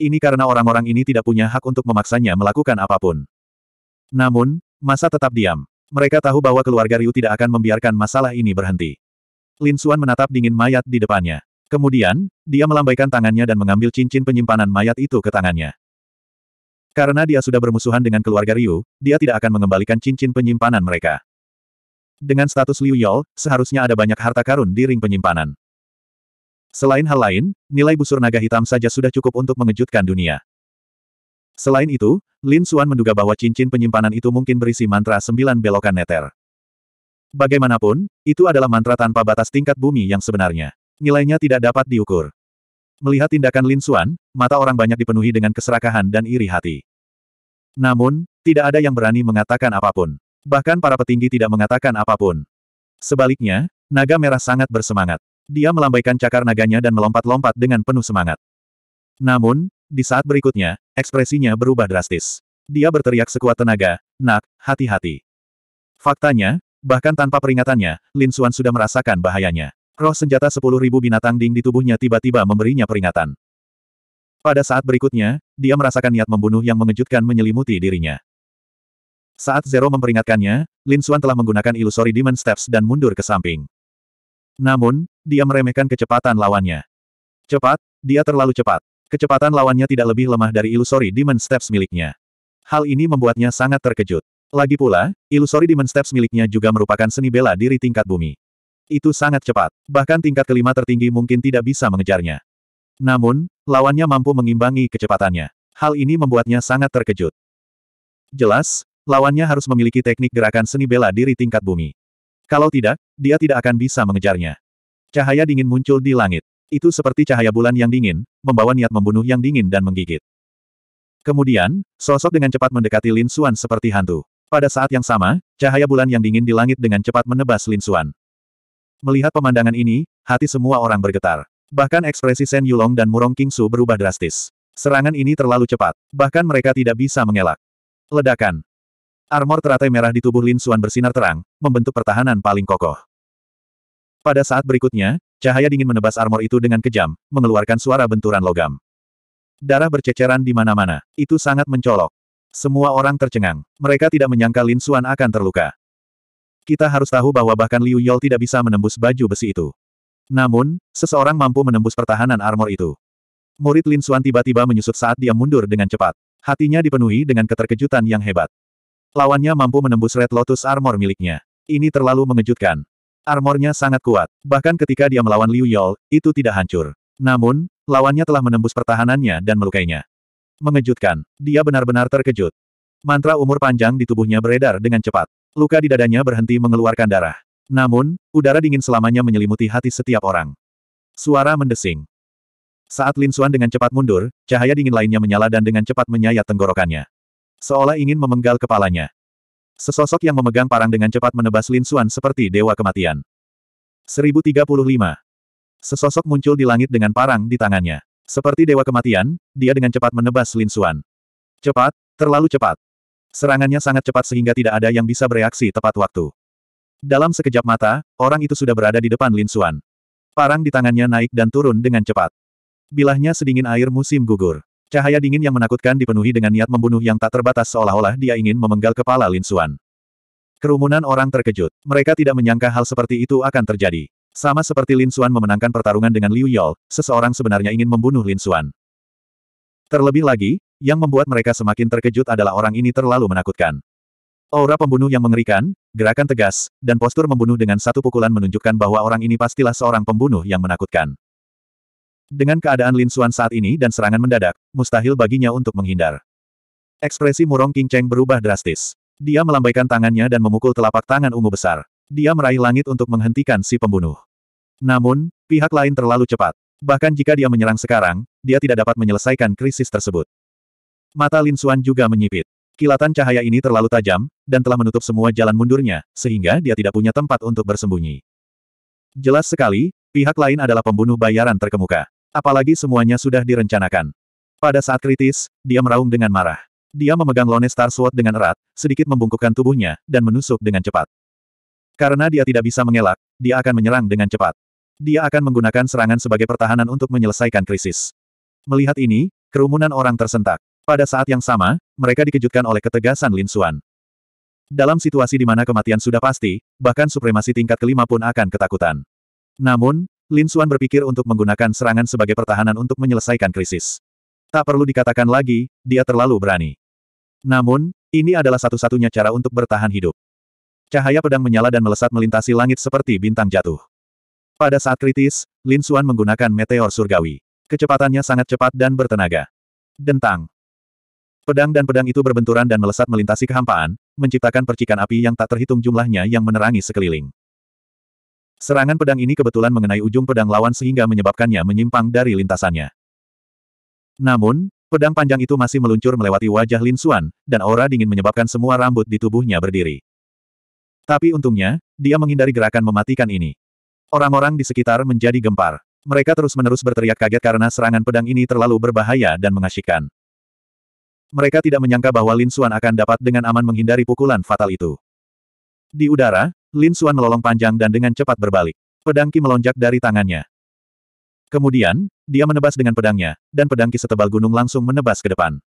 Ini karena orang-orang ini tidak punya hak untuk memaksanya melakukan apapun. Namun, masa tetap diam. Mereka tahu bahwa keluarga Ryu tidak akan membiarkan masalah ini berhenti. Lin Suan menatap dingin mayat di depannya. Kemudian, dia melambaikan tangannya dan mengambil cincin penyimpanan mayat itu ke tangannya. Karena dia sudah bermusuhan dengan keluarga Ryu, dia tidak akan mengembalikan cincin penyimpanan mereka. Dengan status Liu Yol, seharusnya ada banyak harta karun di ring penyimpanan. Selain hal lain, nilai busur naga hitam saja sudah cukup untuk mengejutkan dunia. Selain itu, Lin Suan menduga bahwa cincin penyimpanan itu mungkin berisi mantra sembilan belokan neter. Bagaimanapun, itu adalah mantra tanpa batas tingkat bumi yang sebenarnya. Nilainya tidak dapat diukur. Melihat tindakan Lin Xuan, mata orang banyak dipenuhi dengan keserakahan dan iri hati. Namun, tidak ada yang berani mengatakan apapun. Bahkan para petinggi tidak mengatakan apapun. Sebaliknya, naga merah sangat bersemangat. Dia melambaikan cakar naganya dan melompat-lompat dengan penuh semangat. Namun, di saat berikutnya, ekspresinya berubah drastis. Dia berteriak sekuat tenaga, Nak, hati-hati. Faktanya, Bahkan tanpa peringatannya, Lin Xuan sudah merasakan bahayanya. Roh senjata sepuluh ribu binatang ding di tubuhnya tiba-tiba memberinya peringatan. Pada saat berikutnya, dia merasakan niat membunuh yang mengejutkan menyelimuti dirinya. Saat Zero memperingatkannya, Lin Xuan telah menggunakan ilusori Demon Steps dan mundur ke samping. Namun, dia meremehkan kecepatan lawannya. Cepat, dia terlalu cepat. Kecepatan lawannya tidak lebih lemah dari ilusori Demon Steps miliknya. Hal ini membuatnya sangat terkejut. Lagi pula, Illusory demon steps miliknya juga merupakan seni bela diri tingkat bumi. Itu sangat cepat, bahkan tingkat kelima tertinggi mungkin tidak bisa mengejarnya. Namun, lawannya mampu mengimbangi kecepatannya. Hal ini membuatnya sangat terkejut. Jelas, lawannya harus memiliki teknik gerakan seni bela diri tingkat bumi. Kalau tidak, dia tidak akan bisa mengejarnya. Cahaya dingin muncul di langit. Itu seperti cahaya bulan yang dingin, membawa niat membunuh yang dingin dan menggigit. Kemudian, sosok dengan cepat mendekati Lin Xuan seperti hantu. Pada saat yang sama, cahaya bulan yang dingin di langit dengan cepat menebas Lin Xuan. Melihat pemandangan ini, hati semua orang bergetar. Bahkan ekspresi Shen Yulong dan Murong Kingsu berubah drastis. Serangan ini terlalu cepat, bahkan mereka tidak bisa mengelak. Ledakan. Armor teratai merah di tubuh Lin Xuan bersinar terang, membentuk pertahanan paling kokoh. Pada saat berikutnya, cahaya dingin menebas armor itu dengan kejam, mengeluarkan suara benturan logam. Darah berceceran di mana-mana. Itu sangat mencolok. Semua orang tercengang. Mereka tidak menyangka Lin Xuan akan terluka. Kita harus tahu bahwa bahkan Liu Yol tidak bisa menembus baju besi itu. Namun, seseorang mampu menembus pertahanan armor itu. Murid Lin Xuan tiba-tiba menyusut saat dia mundur dengan cepat. Hatinya dipenuhi dengan keterkejutan yang hebat. Lawannya mampu menembus Red Lotus armor miliknya. Ini terlalu mengejutkan. Armornya sangat kuat. Bahkan ketika dia melawan Liu Yol, itu tidak hancur. Namun, lawannya telah menembus pertahanannya dan melukainya. Mengejutkan. Dia benar-benar terkejut. Mantra umur panjang di tubuhnya beredar dengan cepat. Luka di dadanya berhenti mengeluarkan darah. Namun, udara dingin selamanya menyelimuti hati setiap orang. Suara mendesing. Saat Lin Xuan dengan cepat mundur, cahaya dingin lainnya menyala dan dengan cepat menyayat tenggorokannya. Seolah ingin memenggal kepalanya. Sesosok yang memegang parang dengan cepat menebas Lin Xuan seperti dewa kematian. 1035. Sesosok muncul di langit dengan parang di tangannya. Seperti dewa kematian, dia dengan cepat menebas Lin Xuan. Cepat, terlalu cepat. Serangannya sangat cepat sehingga tidak ada yang bisa bereaksi tepat waktu. Dalam sekejap mata, orang itu sudah berada di depan Lin Xuan. Parang di tangannya naik dan turun dengan cepat. Bilahnya sedingin air musim gugur. Cahaya dingin yang menakutkan dipenuhi dengan niat membunuh yang tak terbatas seolah-olah dia ingin memenggal kepala Lin Xuan. Kerumunan orang terkejut. Mereka tidak menyangka hal seperti itu akan terjadi. Sama seperti Lin Xuan memenangkan pertarungan dengan Liu Yol, seseorang sebenarnya ingin membunuh Lin Xuan. Terlebih lagi, yang membuat mereka semakin terkejut adalah orang ini terlalu menakutkan. Aura pembunuh yang mengerikan, gerakan tegas, dan postur membunuh dengan satu pukulan menunjukkan bahwa orang ini pastilah seorang pembunuh yang menakutkan. Dengan keadaan Lin Xuan saat ini dan serangan mendadak, mustahil baginya untuk menghindar. Ekspresi murong King Cheng berubah drastis. Dia melambaikan tangannya dan memukul telapak tangan ungu besar. Dia meraih langit untuk menghentikan si pembunuh. Namun, pihak lain terlalu cepat. Bahkan jika dia menyerang sekarang, dia tidak dapat menyelesaikan krisis tersebut. Mata Lin Xuan juga menyipit. Kilatan cahaya ini terlalu tajam, dan telah menutup semua jalan mundurnya, sehingga dia tidak punya tempat untuk bersembunyi. Jelas sekali, pihak lain adalah pembunuh bayaran terkemuka. Apalagi semuanya sudah direncanakan. Pada saat kritis, dia meraung dengan marah. Dia memegang Lone Star Sword dengan erat, sedikit membungkukkan tubuhnya, dan menusuk dengan cepat. Karena dia tidak bisa mengelak, dia akan menyerang dengan cepat. Dia akan menggunakan serangan sebagai pertahanan untuk menyelesaikan krisis. Melihat ini, kerumunan orang tersentak. Pada saat yang sama, mereka dikejutkan oleh ketegasan Lin Xuan. Dalam situasi di mana kematian sudah pasti, bahkan supremasi tingkat kelima pun akan ketakutan. Namun, Lin Xuan berpikir untuk menggunakan serangan sebagai pertahanan untuk menyelesaikan krisis. Tak perlu dikatakan lagi, dia terlalu berani. Namun, ini adalah satu-satunya cara untuk bertahan hidup. Cahaya pedang menyala dan melesat melintasi langit seperti bintang jatuh. Pada saat kritis, Lin Xuan menggunakan meteor surgawi. Kecepatannya sangat cepat dan bertenaga. Dentang. Pedang dan pedang itu berbenturan dan melesat melintasi kehampaan, menciptakan percikan api yang tak terhitung jumlahnya yang menerangi sekeliling. Serangan pedang ini kebetulan mengenai ujung pedang lawan sehingga menyebabkannya menyimpang dari lintasannya. Namun, pedang panjang itu masih meluncur melewati wajah Lin Xuan, dan aura dingin menyebabkan semua rambut di tubuhnya berdiri. Tapi untungnya, dia menghindari gerakan mematikan ini. Orang-orang di sekitar menjadi gempar. Mereka terus-menerus berteriak kaget karena serangan pedang ini terlalu berbahaya dan mengasyikkan. Mereka tidak menyangka bahwa Lin Xuan akan dapat dengan aman menghindari pukulan fatal itu. Di udara, Lin Xuan melolong panjang dan dengan cepat berbalik. Pedang Ki melonjak dari tangannya. Kemudian, dia menebas dengan pedangnya, dan pedang Ki setebal gunung langsung menebas ke depan.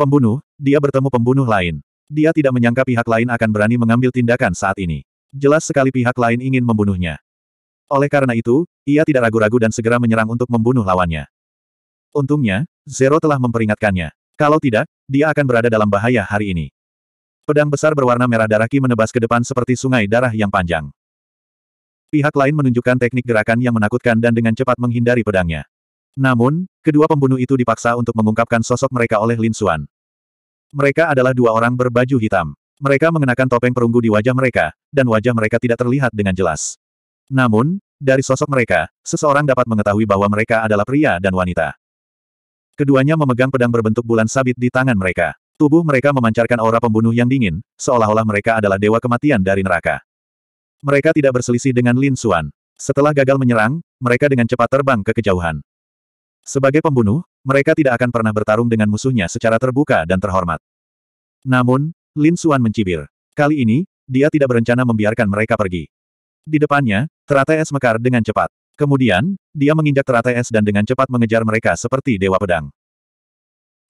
Pembunuh, dia bertemu pembunuh lain. Dia tidak menyangka pihak lain akan berani mengambil tindakan saat ini. Jelas sekali pihak lain ingin membunuhnya. Oleh karena itu, ia tidak ragu-ragu dan segera menyerang untuk membunuh lawannya. Untungnya, Zero telah memperingatkannya. Kalau tidak, dia akan berada dalam bahaya hari ini. Pedang besar berwarna merah darah Ki menebas ke depan seperti sungai darah yang panjang. Pihak lain menunjukkan teknik gerakan yang menakutkan dan dengan cepat menghindari pedangnya. Namun, kedua pembunuh itu dipaksa untuk mengungkapkan sosok mereka oleh Lin Xuan. Mereka adalah dua orang berbaju hitam. Mereka mengenakan topeng perunggu di wajah mereka, dan wajah mereka tidak terlihat dengan jelas. Namun, dari sosok mereka, seseorang dapat mengetahui bahwa mereka adalah pria dan wanita. Keduanya memegang pedang berbentuk bulan sabit di tangan mereka. Tubuh mereka memancarkan aura pembunuh yang dingin, seolah-olah mereka adalah dewa kematian dari neraka. Mereka tidak berselisih dengan Lin Xuan. Setelah gagal menyerang, mereka dengan cepat terbang ke kejauhan. Sebagai pembunuh, mereka tidak akan pernah bertarung dengan musuhnya secara terbuka dan terhormat. Namun, Lin Xuan mencibir. Kali ini, dia tidak berencana membiarkan mereka pergi. Di depannya, teratai es mekar dengan cepat. Kemudian, dia menginjak teratai es dan dengan cepat mengejar mereka seperti dewa pedang.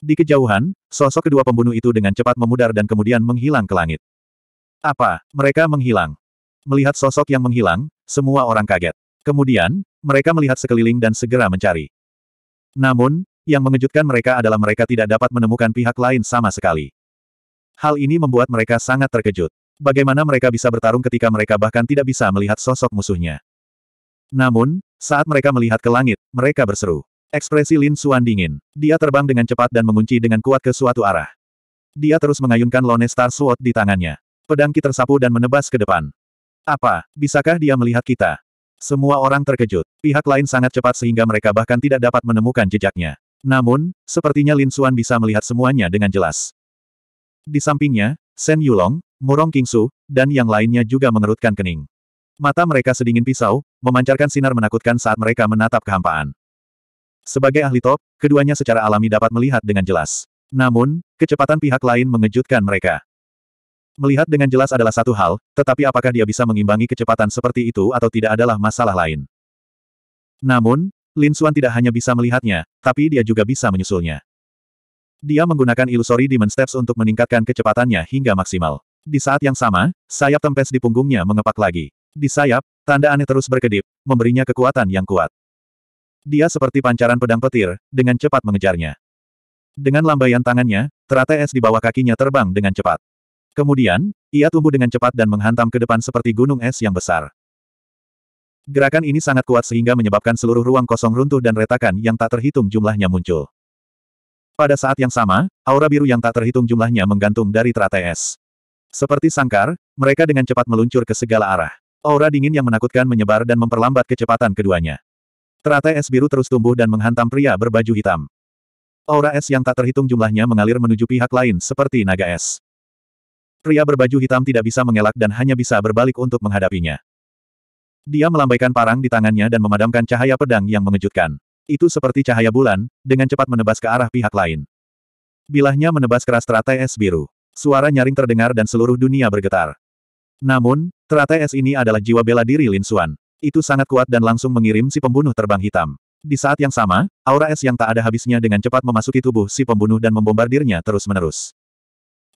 Di kejauhan, sosok kedua pembunuh itu dengan cepat memudar dan kemudian menghilang ke langit. Apa? Mereka menghilang. Melihat sosok yang menghilang, semua orang kaget. Kemudian, mereka melihat sekeliling dan segera mencari. Namun, yang mengejutkan mereka adalah mereka tidak dapat menemukan pihak lain sama sekali. Hal ini membuat mereka sangat terkejut. Bagaimana mereka bisa bertarung ketika mereka bahkan tidak bisa melihat sosok musuhnya. Namun, saat mereka melihat ke langit, mereka berseru. Ekspresi Lin Xuan dingin. Dia terbang dengan cepat dan mengunci dengan kuat ke suatu arah. Dia terus mengayunkan Lone Star Sword di tangannya. Pedang Ki tersapu dan menebas ke depan. Apa, bisakah dia melihat kita? Semua orang terkejut. Pihak lain sangat cepat sehingga mereka bahkan tidak dapat menemukan jejaknya. Namun, sepertinya Lin Xuan bisa melihat semuanya dengan jelas. Di sampingnya, Shen Yulong, Murong Kingsu, dan yang lainnya juga mengerutkan kening. Mata mereka sedingin pisau, memancarkan sinar menakutkan saat mereka menatap kehampaan. Sebagai ahli top, keduanya secara alami dapat melihat dengan jelas. Namun, kecepatan pihak lain mengejutkan mereka. Melihat dengan jelas adalah satu hal, tetapi apakah dia bisa mengimbangi kecepatan seperti itu atau tidak adalah masalah lain. Namun, Lin Xuan tidak hanya bisa melihatnya, tapi dia juga bisa menyusulnya. Dia menggunakan ilusori demon steps untuk meningkatkan kecepatannya hingga maksimal. Di saat yang sama, sayap tempes di punggungnya mengepak lagi. Di sayap, tanda aneh terus berkedip, memberinya kekuatan yang kuat. Dia seperti pancaran pedang petir, dengan cepat mengejarnya. Dengan lambaian tangannya, teratai es di bawah kakinya terbang dengan cepat. Kemudian, ia tumbuh dengan cepat dan menghantam ke depan seperti gunung es yang besar. Gerakan ini sangat kuat sehingga menyebabkan seluruh ruang kosong runtuh dan retakan yang tak terhitung jumlahnya muncul. Pada saat yang sama, aura biru yang tak terhitung jumlahnya menggantung dari teratai es. Seperti sangkar, mereka dengan cepat meluncur ke segala arah. Aura dingin yang menakutkan menyebar dan memperlambat kecepatan keduanya. Teratai es biru terus tumbuh dan menghantam pria berbaju hitam. Aura es yang tak terhitung jumlahnya mengalir menuju pihak lain seperti naga es. Pria berbaju hitam tidak bisa mengelak dan hanya bisa berbalik untuk menghadapinya. Dia melambaikan parang di tangannya dan memadamkan cahaya pedang yang mengejutkan. Itu seperti cahaya bulan, dengan cepat menebas ke arah pihak lain. Bilahnya menebas keras teratai es biru. Suara nyaring terdengar dan seluruh dunia bergetar. Namun, teratai es ini adalah jiwa bela diri Lin Xuan. Itu sangat kuat dan langsung mengirim si pembunuh terbang hitam. Di saat yang sama, aura es yang tak ada habisnya dengan cepat memasuki tubuh si pembunuh dan membombardirnya terus-menerus.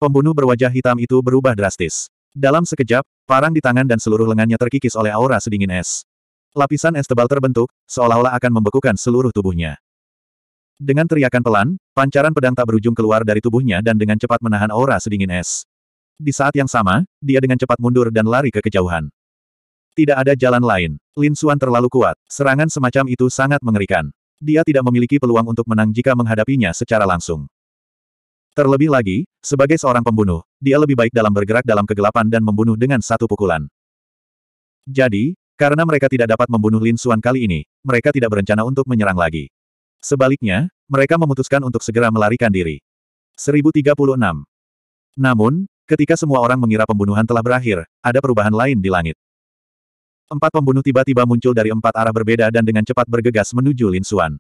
Pembunuh berwajah hitam itu berubah drastis. Dalam sekejap, parang di tangan dan seluruh lengannya terkikis oleh aura sedingin es. Lapisan es tebal terbentuk, seolah-olah akan membekukan seluruh tubuhnya. Dengan teriakan pelan, pancaran pedang tak berujung keluar dari tubuhnya dan dengan cepat menahan aura sedingin es. Di saat yang sama, dia dengan cepat mundur dan lari ke kejauhan. Tidak ada jalan lain. Lin Suan terlalu kuat. Serangan semacam itu sangat mengerikan. Dia tidak memiliki peluang untuk menang jika menghadapinya secara langsung. Terlebih lagi, sebagai seorang pembunuh, dia lebih baik dalam bergerak dalam kegelapan dan membunuh dengan satu pukulan. Jadi, karena mereka tidak dapat membunuh Lin Xuan kali ini, mereka tidak berencana untuk menyerang lagi. Sebaliknya, mereka memutuskan untuk segera melarikan diri. 1036. Namun, ketika semua orang mengira pembunuhan telah berakhir, ada perubahan lain di langit. Empat pembunuh tiba-tiba muncul dari empat arah berbeda dan dengan cepat bergegas menuju Lin Xuan.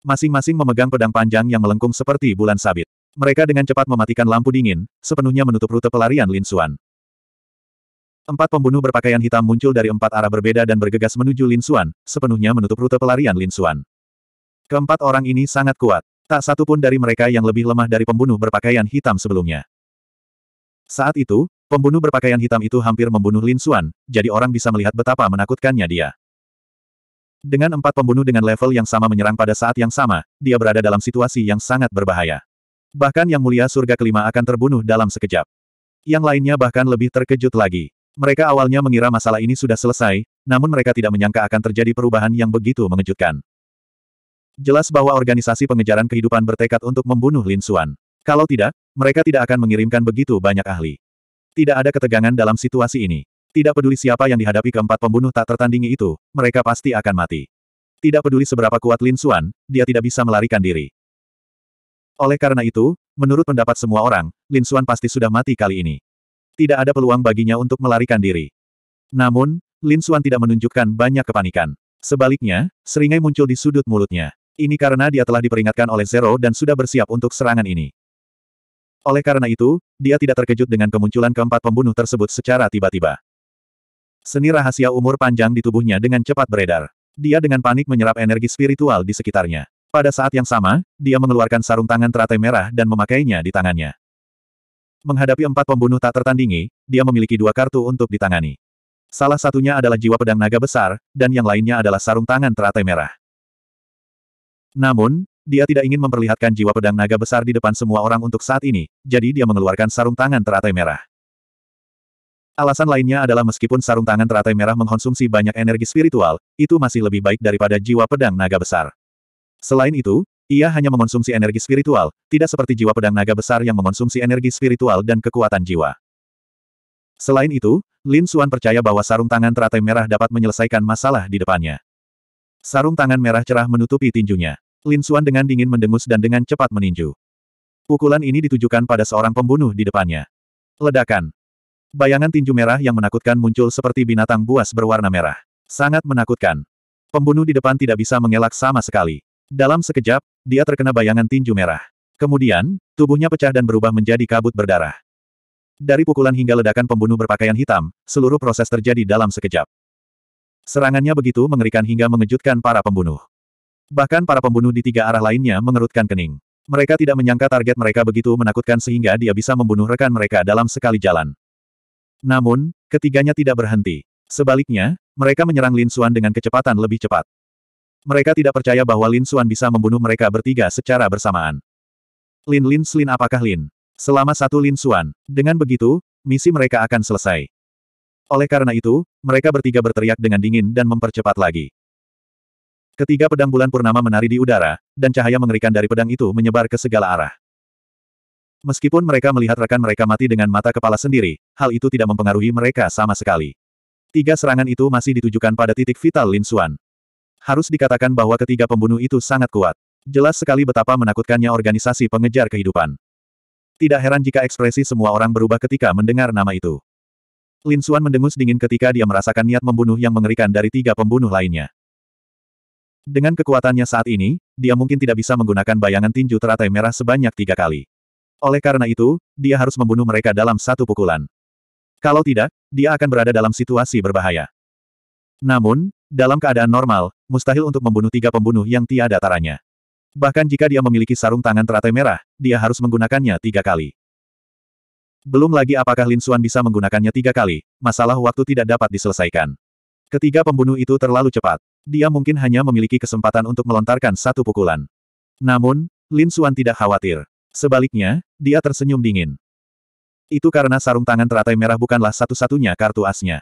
Masing-masing memegang pedang panjang yang melengkung seperti bulan sabit. Mereka dengan cepat mematikan lampu dingin, sepenuhnya menutup rute pelarian Lin Xuan. Empat pembunuh berpakaian hitam muncul dari empat arah berbeda dan bergegas menuju Lin Xuan, sepenuhnya menutup rute pelarian Lin Xuan. Keempat orang ini sangat kuat. Tak satu pun dari mereka yang lebih lemah dari pembunuh berpakaian hitam sebelumnya. Saat itu, pembunuh berpakaian hitam itu hampir membunuh Lin Xuan, jadi orang bisa melihat betapa menakutkannya dia. Dengan empat pembunuh dengan level yang sama menyerang pada saat yang sama, dia berada dalam situasi yang sangat berbahaya. Bahkan yang mulia surga kelima akan terbunuh dalam sekejap. Yang lainnya bahkan lebih terkejut lagi. Mereka awalnya mengira masalah ini sudah selesai, namun mereka tidak menyangka akan terjadi perubahan yang begitu mengejutkan. Jelas bahwa organisasi pengejaran kehidupan bertekad untuk membunuh Lin Xuan. Kalau tidak, mereka tidak akan mengirimkan begitu banyak ahli. Tidak ada ketegangan dalam situasi ini. Tidak peduli siapa yang dihadapi keempat pembunuh tak tertandingi itu, mereka pasti akan mati. Tidak peduli seberapa kuat Lin Xuan, dia tidak bisa melarikan diri. Oleh karena itu, menurut pendapat semua orang, Lin Xuan pasti sudah mati kali ini. Tidak ada peluang baginya untuk melarikan diri. Namun, Lin Xuan tidak menunjukkan banyak kepanikan. Sebaliknya, seringai muncul di sudut mulutnya. Ini karena dia telah diperingatkan oleh Zero dan sudah bersiap untuk serangan ini. Oleh karena itu, dia tidak terkejut dengan kemunculan keempat pembunuh tersebut secara tiba-tiba. Seni rahasia umur panjang di tubuhnya dengan cepat beredar. Dia dengan panik menyerap energi spiritual di sekitarnya. Pada saat yang sama, dia mengeluarkan sarung tangan teratai merah dan memakainya di tangannya. Menghadapi empat pembunuh tak tertandingi, dia memiliki dua kartu untuk ditangani. Salah satunya adalah jiwa pedang naga besar, dan yang lainnya adalah sarung tangan teratai merah. Namun, dia tidak ingin memperlihatkan jiwa pedang naga besar di depan semua orang untuk saat ini, jadi dia mengeluarkan sarung tangan teratai merah. Alasan lainnya adalah meskipun sarung tangan teratai merah mengkonsumsi banyak energi spiritual, itu masih lebih baik daripada jiwa pedang naga besar. Selain itu, ia hanya mengonsumsi energi spiritual, tidak seperti jiwa pedang naga besar yang mengonsumsi energi spiritual dan kekuatan jiwa. Selain itu, Lin Xuan percaya bahwa sarung tangan teratai merah dapat menyelesaikan masalah di depannya. Sarung tangan merah cerah menutupi tinjunya. Lin Xuan dengan dingin mendengus dan dengan cepat meninju. Pukulan ini ditujukan pada seorang pembunuh di depannya. Ledakan. Bayangan tinju merah yang menakutkan muncul seperti binatang buas berwarna merah. Sangat menakutkan. Pembunuh di depan tidak bisa mengelak sama sekali. Dalam sekejap, dia terkena bayangan tinju merah. Kemudian, tubuhnya pecah dan berubah menjadi kabut berdarah. Dari pukulan hingga ledakan pembunuh berpakaian hitam, seluruh proses terjadi dalam sekejap. Serangannya begitu mengerikan hingga mengejutkan para pembunuh. Bahkan para pembunuh di tiga arah lainnya mengerutkan kening. Mereka tidak menyangka target mereka begitu menakutkan sehingga dia bisa membunuh rekan mereka dalam sekali jalan. Namun, ketiganya tidak berhenti. Sebaliknya, mereka menyerang Lin Xuan dengan kecepatan lebih cepat. Mereka tidak percaya bahwa Lin Xuan bisa membunuh mereka bertiga secara bersamaan. Lin Lin Slin apakah Lin? Selama satu Lin Xuan. Dengan begitu, misi mereka akan selesai. Oleh karena itu, mereka bertiga berteriak dengan dingin dan mempercepat lagi. Ketiga pedang bulan purnama menari di udara, dan cahaya mengerikan dari pedang itu menyebar ke segala arah. Meskipun mereka melihat rekan mereka mati dengan mata kepala sendiri, hal itu tidak mempengaruhi mereka sama sekali. Tiga serangan itu masih ditujukan pada titik vital Lin Xuan. Harus dikatakan bahwa ketiga pembunuh itu sangat kuat. Jelas sekali betapa menakutkannya organisasi pengejar kehidupan. Tidak heran jika ekspresi semua orang berubah ketika mendengar nama itu. Lin Xuan mendengus dingin ketika dia merasakan niat membunuh yang mengerikan dari tiga pembunuh lainnya. Dengan kekuatannya saat ini, dia mungkin tidak bisa menggunakan bayangan tinju teratai merah sebanyak tiga kali. Oleh karena itu, dia harus membunuh mereka dalam satu pukulan. Kalau tidak, dia akan berada dalam situasi berbahaya. Namun, dalam keadaan normal, mustahil untuk membunuh tiga pembunuh yang tiada taranya. Bahkan jika dia memiliki sarung tangan teratai merah, dia harus menggunakannya tiga kali. Belum lagi apakah Lin Xuan bisa menggunakannya tiga kali, masalah waktu tidak dapat diselesaikan. Ketiga pembunuh itu terlalu cepat. Dia mungkin hanya memiliki kesempatan untuk melontarkan satu pukulan. Namun, Lin Xuan tidak khawatir. Sebaliknya, dia tersenyum dingin. Itu karena sarung tangan teratai merah bukanlah satu-satunya kartu asnya.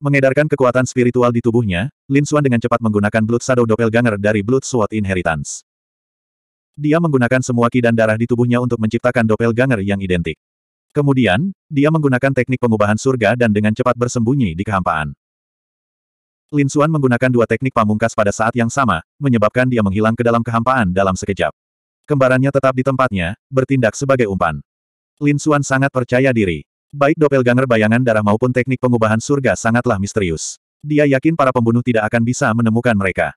Mengedarkan kekuatan spiritual di tubuhnya, Lin Xuan dengan cepat menggunakan Blood Shadow Doppelganger dari Blood Sword Inheritance. Dia menggunakan semua ki dan darah di tubuhnya untuk menciptakan Doppelganger yang identik. Kemudian, dia menggunakan teknik pengubahan surga dan dengan cepat bersembunyi di kehampaan. Lin Xuan menggunakan dua teknik pamungkas pada saat yang sama, menyebabkan dia menghilang ke dalam kehampaan dalam sekejap. Kembarannya tetap di tempatnya, bertindak sebagai umpan. Lin Xuan sangat percaya diri. Baik doppelganger bayangan darah maupun teknik pengubahan surga sangatlah misterius. Dia yakin para pembunuh tidak akan bisa menemukan mereka.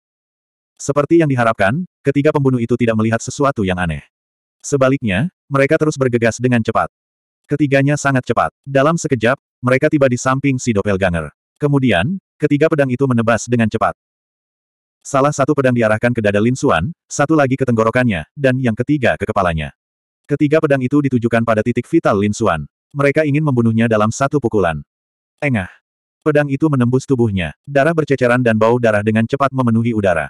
Seperti yang diharapkan, ketiga pembunuh itu tidak melihat sesuatu yang aneh. Sebaliknya, mereka terus bergegas dengan cepat. Ketiganya sangat cepat. Dalam sekejap, mereka tiba di samping si doppelganger. Kemudian, ketiga pedang itu menebas dengan cepat. Salah satu pedang diarahkan ke dada Lin Suan, satu lagi ke tenggorokannya, dan yang ketiga ke kepalanya. Ketiga pedang itu ditujukan pada titik vital Lin Suan. Mereka ingin membunuhnya dalam satu pukulan. Engah. Pedang itu menembus tubuhnya. Darah berceceran dan bau darah dengan cepat memenuhi udara.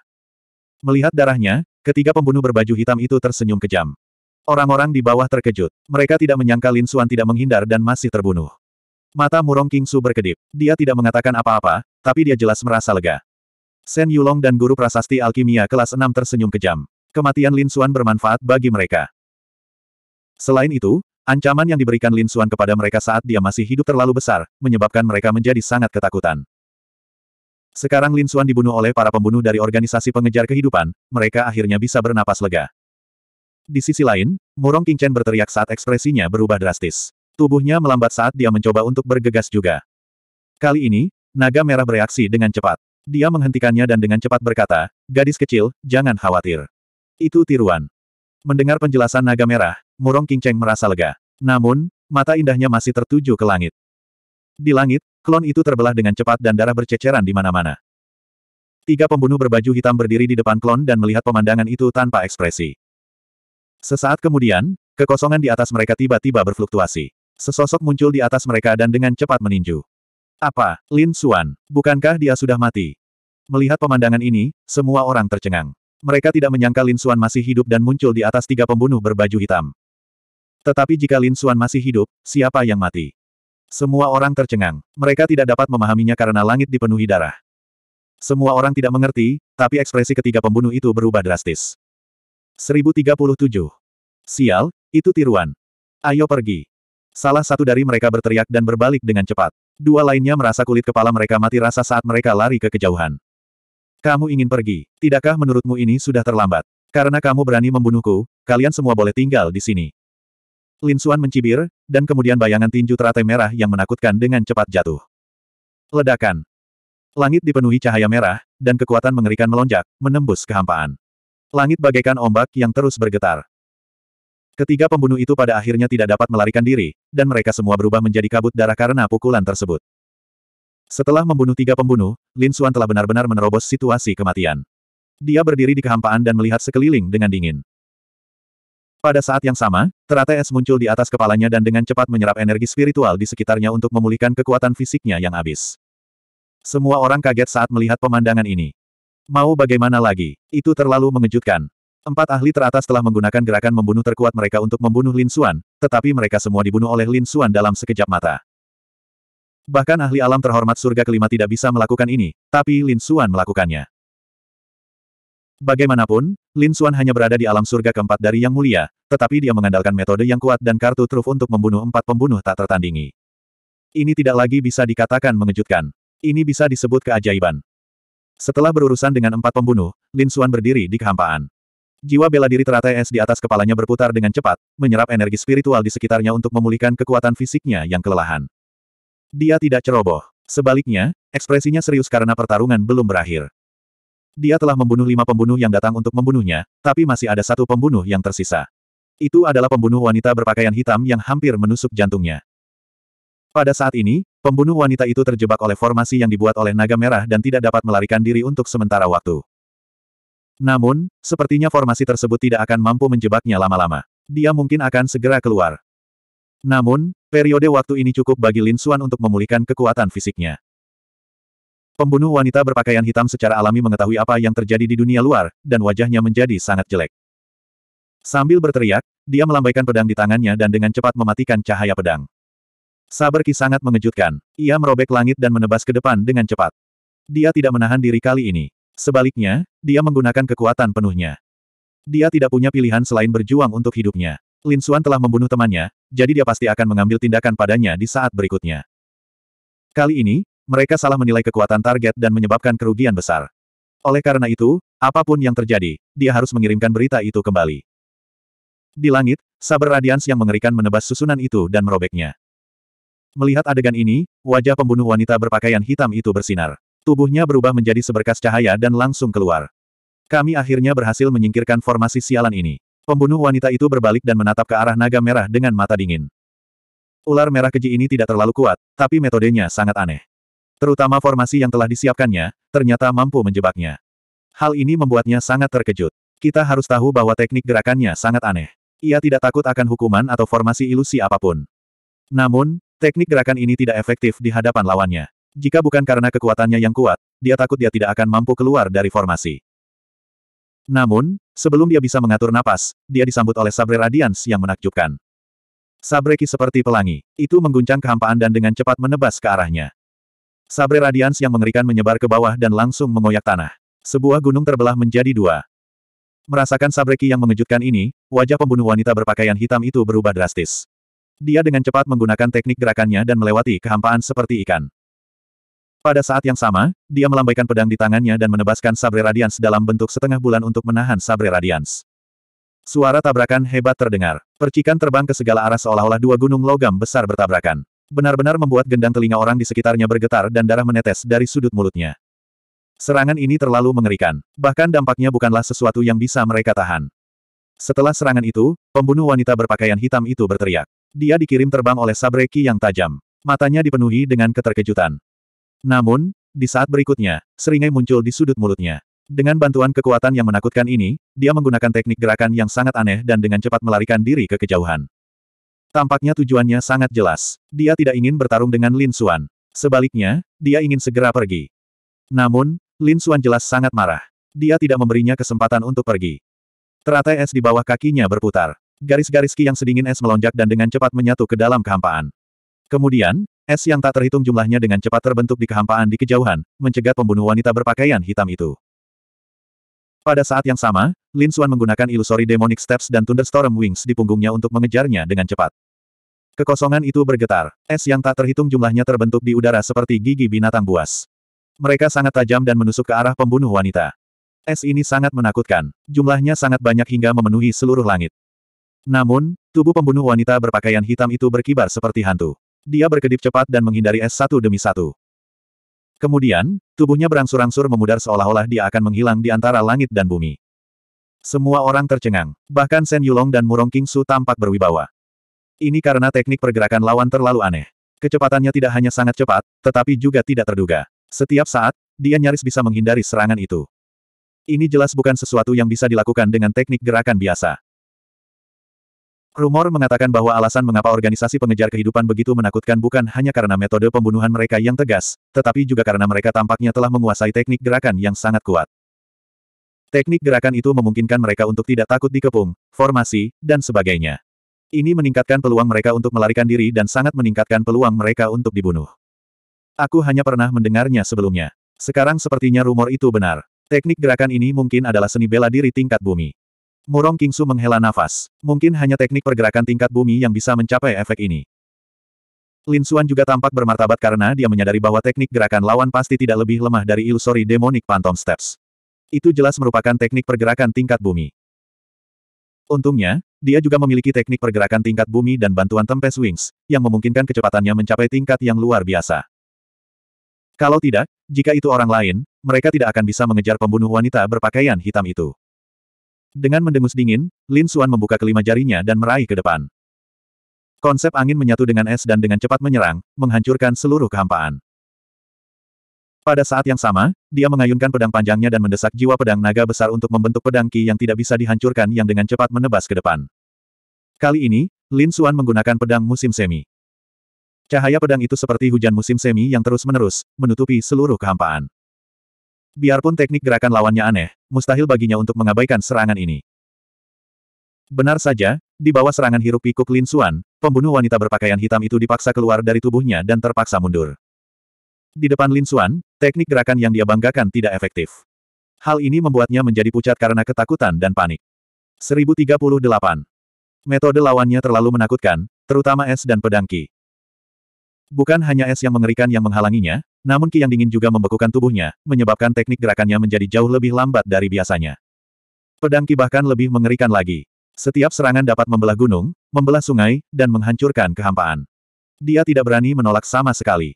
Melihat darahnya, ketiga pembunuh berbaju hitam itu tersenyum kejam. Orang-orang di bawah terkejut. Mereka tidak menyangka Lin Suan tidak menghindar dan masih terbunuh. Mata murong King Su berkedip. Dia tidak mengatakan apa-apa, tapi dia jelas merasa lega. Sen Yulong dan guru prasasti alkimia kelas 6 tersenyum kejam. Kematian Lin Suan bermanfaat bagi mereka. Selain itu, Ancaman yang diberikan Lin Xuan kepada mereka saat dia masih hidup terlalu besar, menyebabkan mereka menjadi sangat ketakutan. Sekarang Lin Xuan dibunuh oleh para pembunuh dari organisasi pengejar kehidupan, mereka akhirnya bisa bernapas lega. Di sisi lain, Murong Qingchen berteriak saat ekspresinya berubah drastis. Tubuhnya melambat saat dia mencoba untuk bergegas juga. Kali ini, naga merah bereaksi dengan cepat. Dia menghentikannya dan dengan cepat berkata, Gadis kecil, jangan khawatir. Itu tiruan. Mendengar penjelasan naga merah, Murong Qingcheng merasa lega. Namun, mata indahnya masih tertuju ke langit. Di langit, klon itu terbelah dengan cepat dan darah berceceran di mana-mana. Tiga pembunuh berbaju hitam berdiri di depan klon dan melihat pemandangan itu tanpa ekspresi. Sesaat kemudian, kekosongan di atas mereka tiba-tiba berfluktuasi. Sesosok muncul di atas mereka dan dengan cepat meninju. Apa, Lin Xuan, bukankah dia sudah mati? Melihat pemandangan ini, semua orang tercengang. Mereka tidak menyangka Lin Xuan masih hidup dan muncul di atas tiga pembunuh berbaju hitam. Tetapi jika Lin Xuan masih hidup, siapa yang mati? Semua orang tercengang. Mereka tidak dapat memahaminya karena langit dipenuhi darah. Semua orang tidak mengerti, tapi ekspresi ketiga pembunuh itu berubah drastis. 1037. Sial, itu tiruan. Ayo pergi. Salah satu dari mereka berteriak dan berbalik dengan cepat. Dua lainnya merasa kulit kepala mereka mati rasa saat mereka lari ke kejauhan. Kamu ingin pergi, tidakkah menurutmu ini sudah terlambat? Karena kamu berani membunuhku, kalian semua boleh tinggal di sini. Lin Xuan mencibir, dan kemudian bayangan tinju teratai merah yang menakutkan dengan cepat jatuh. Ledakan. Langit dipenuhi cahaya merah, dan kekuatan mengerikan melonjak, menembus kehampaan. Langit bagaikan ombak yang terus bergetar. Ketiga pembunuh itu pada akhirnya tidak dapat melarikan diri, dan mereka semua berubah menjadi kabut darah karena pukulan tersebut. Setelah membunuh tiga pembunuh, Lin Xuan telah benar-benar menerobos situasi kematian. Dia berdiri di kehampaan dan melihat sekeliling dengan dingin. Pada saat yang sama, teratai es muncul di atas kepalanya dan dengan cepat menyerap energi spiritual di sekitarnya untuk memulihkan kekuatan fisiknya yang habis. Semua orang kaget saat melihat pemandangan ini. Mau bagaimana lagi, itu terlalu mengejutkan. Empat ahli teratas telah menggunakan gerakan membunuh terkuat mereka untuk membunuh Lin Xuan, tetapi mereka semua dibunuh oleh Lin Xuan dalam sekejap mata. Bahkan ahli alam terhormat surga kelima tidak bisa melakukan ini, tapi Lin Xuan melakukannya. Bagaimanapun, Lin Xuan hanya berada di alam surga keempat dari Yang Mulia, tetapi dia mengandalkan metode yang kuat dan kartu truf untuk membunuh empat pembunuh tak tertandingi. Ini tidak lagi bisa dikatakan mengejutkan. Ini bisa disebut keajaiban. Setelah berurusan dengan empat pembunuh, Lin Xuan berdiri di kehampaan. Jiwa bela diri teratai es di atas kepalanya berputar dengan cepat, menyerap energi spiritual di sekitarnya untuk memulihkan kekuatan fisiknya yang kelelahan. Dia tidak ceroboh. Sebaliknya, ekspresinya serius karena pertarungan belum berakhir. Dia telah membunuh lima pembunuh yang datang untuk membunuhnya, tapi masih ada satu pembunuh yang tersisa. Itu adalah pembunuh wanita berpakaian hitam yang hampir menusuk jantungnya. Pada saat ini, pembunuh wanita itu terjebak oleh formasi yang dibuat oleh naga merah dan tidak dapat melarikan diri untuk sementara waktu. Namun, sepertinya formasi tersebut tidak akan mampu menjebaknya lama-lama. Dia mungkin akan segera keluar. Namun, periode waktu ini cukup bagi Lin Xuan untuk memulihkan kekuatan fisiknya. Pembunuh wanita berpakaian hitam secara alami mengetahui apa yang terjadi di dunia luar, dan wajahnya menjadi sangat jelek. Sambil berteriak, dia melambaikan pedang di tangannya dan dengan cepat mematikan cahaya pedang. Saber Ki sangat mengejutkan. Ia merobek langit dan menebas ke depan dengan cepat. Dia tidak menahan diri kali ini. Sebaliknya, dia menggunakan kekuatan penuhnya. Dia tidak punya pilihan selain berjuang untuk hidupnya. Lin Suan telah membunuh temannya, jadi dia pasti akan mengambil tindakan padanya di saat berikutnya. Kali ini, mereka salah menilai kekuatan target dan menyebabkan kerugian besar. Oleh karena itu, apapun yang terjadi, dia harus mengirimkan berita itu kembali. Di langit, sabar radians yang mengerikan menebas susunan itu dan merobeknya. Melihat adegan ini, wajah pembunuh wanita berpakaian hitam itu bersinar. Tubuhnya berubah menjadi seberkas cahaya dan langsung keluar. Kami akhirnya berhasil menyingkirkan formasi sialan ini. Pembunuh wanita itu berbalik dan menatap ke arah naga merah dengan mata dingin. Ular merah keji ini tidak terlalu kuat, tapi metodenya sangat aneh terutama formasi yang telah disiapkannya, ternyata mampu menjebaknya. Hal ini membuatnya sangat terkejut. Kita harus tahu bahwa teknik gerakannya sangat aneh. Ia tidak takut akan hukuman atau formasi ilusi apapun. Namun, teknik gerakan ini tidak efektif di hadapan lawannya. Jika bukan karena kekuatannya yang kuat, dia takut dia tidak akan mampu keluar dari formasi. Namun, sebelum dia bisa mengatur napas, dia disambut oleh Sabre Radians yang menakjubkan. Sabreki seperti pelangi, itu mengguncang kehampaan dan dengan cepat menebas ke arahnya. Sabre Radians yang mengerikan menyebar ke bawah dan langsung mengoyak tanah. Sebuah gunung terbelah menjadi dua. Merasakan sabreki yang mengejutkan ini, wajah pembunuh wanita berpakaian hitam itu berubah drastis. Dia dengan cepat menggunakan teknik gerakannya dan melewati kehampaan seperti ikan. Pada saat yang sama, dia melambaikan pedang di tangannya dan menebaskan sabre radians dalam bentuk setengah bulan untuk menahan sabre radians. Suara tabrakan hebat terdengar. Percikan terbang ke segala arah seolah-olah dua gunung logam besar bertabrakan. Benar-benar membuat gendang telinga orang di sekitarnya bergetar dan darah menetes dari sudut mulutnya. Serangan ini terlalu mengerikan. Bahkan dampaknya bukanlah sesuatu yang bisa mereka tahan. Setelah serangan itu, pembunuh wanita berpakaian hitam itu berteriak. Dia dikirim terbang oleh Sabreki yang tajam. Matanya dipenuhi dengan keterkejutan. Namun, di saat berikutnya, seringai muncul di sudut mulutnya. Dengan bantuan kekuatan yang menakutkan ini, dia menggunakan teknik gerakan yang sangat aneh dan dengan cepat melarikan diri ke kejauhan. Tampaknya tujuannya sangat jelas. Dia tidak ingin bertarung dengan Lin Suan. Sebaliknya, dia ingin segera pergi. Namun, Lin Suan jelas sangat marah. Dia tidak memberinya kesempatan untuk pergi. Teratai es di bawah kakinya berputar. Garis-garis ki yang sedingin es melonjak dan dengan cepat menyatu ke dalam kehampaan. Kemudian, es yang tak terhitung jumlahnya dengan cepat terbentuk di kehampaan di kejauhan, mencegat pembunuh wanita berpakaian hitam itu. Pada saat yang sama, Lin Suan menggunakan ilusori demonic steps dan thunderstorm wings di punggungnya untuk mengejarnya dengan cepat. Kekosongan itu bergetar. Es yang tak terhitung jumlahnya terbentuk di udara seperti gigi binatang buas. Mereka sangat tajam dan menusuk ke arah pembunuh wanita. Es ini sangat menakutkan. Jumlahnya sangat banyak hingga memenuhi seluruh langit. Namun, tubuh pembunuh wanita berpakaian hitam itu berkibar seperti hantu. Dia berkedip cepat dan menghindari es satu demi satu. Kemudian, tubuhnya berangsur-angsur memudar seolah-olah dia akan menghilang di antara langit dan bumi. Semua orang tercengang, bahkan Sen Yulong dan Murong King Su tampak berwibawa. Ini karena teknik pergerakan lawan terlalu aneh. Kecepatannya tidak hanya sangat cepat, tetapi juga tidak terduga. Setiap saat, dia nyaris bisa menghindari serangan itu. Ini jelas bukan sesuatu yang bisa dilakukan dengan teknik gerakan biasa. Rumor mengatakan bahwa alasan mengapa organisasi pengejar kehidupan begitu menakutkan bukan hanya karena metode pembunuhan mereka yang tegas, tetapi juga karena mereka tampaknya telah menguasai teknik gerakan yang sangat kuat. Teknik gerakan itu memungkinkan mereka untuk tidak takut dikepung, formasi, dan sebagainya. Ini meningkatkan peluang mereka untuk melarikan diri dan sangat meningkatkan peluang mereka untuk dibunuh. Aku hanya pernah mendengarnya sebelumnya. Sekarang sepertinya rumor itu benar. Teknik gerakan ini mungkin adalah seni bela diri tingkat bumi. Murong Kingsu menghela nafas. Mungkin hanya teknik pergerakan tingkat bumi yang bisa mencapai efek ini. Lin Xuan juga tampak bermartabat karena dia menyadari bahwa teknik gerakan lawan pasti tidak lebih lemah dari ilusori demonic phantom steps. Itu jelas merupakan teknik pergerakan tingkat bumi. Untungnya, dia juga memiliki teknik pergerakan tingkat bumi dan bantuan Tempest Wings, yang memungkinkan kecepatannya mencapai tingkat yang luar biasa. Kalau tidak, jika itu orang lain, mereka tidak akan bisa mengejar pembunuh wanita berpakaian hitam itu. Dengan mendengus dingin, Lin Xuan membuka kelima jarinya dan meraih ke depan. Konsep angin menyatu dengan es dan dengan cepat menyerang, menghancurkan seluruh kehampaan. Pada saat yang sama, dia mengayunkan pedang panjangnya dan mendesak jiwa pedang naga besar untuk membentuk pedang ki yang tidak bisa dihancurkan yang dengan cepat menebas ke depan. Kali ini, Lin Suan menggunakan pedang musim semi. Cahaya pedang itu seperti hujan musim semi yang terus-menerus, menutupi seluruh kehampaan. Biarpun teknik gerakan lawannya aneh, mustahil baginya untuk mengabaikan serangan ini. Benar saja, di bawah serangan hirup pikuk Lin Suan, pembunuh wanita berpakaian hitam itu dipaksa keluar dari tubuhnya dan terpaksa mundur. Di depan Lin Xuan, teknik gerakan yang dia banggakan tidak efektif. Hal ini membuatnya menjadi pucat karena ketakutan dan panik. 1038. Metode lawannya terlalu menakutkan, terutama es dan pedang Ki. Bukan hanya es yang mengerikan yang menghalanginya, namun Ki yang dingin juga membekukan tubuhnya, menyebabkan teknik gerakannya menjadi jauh lebih lambat dari biasanya. Pedang Ki bahkan lebih mengerikan lagi. Setiap serangan dapat membelah gunung, membelah sungai, dan menghancurkan kehampaan. Dia tidak berani menolak sama sekali.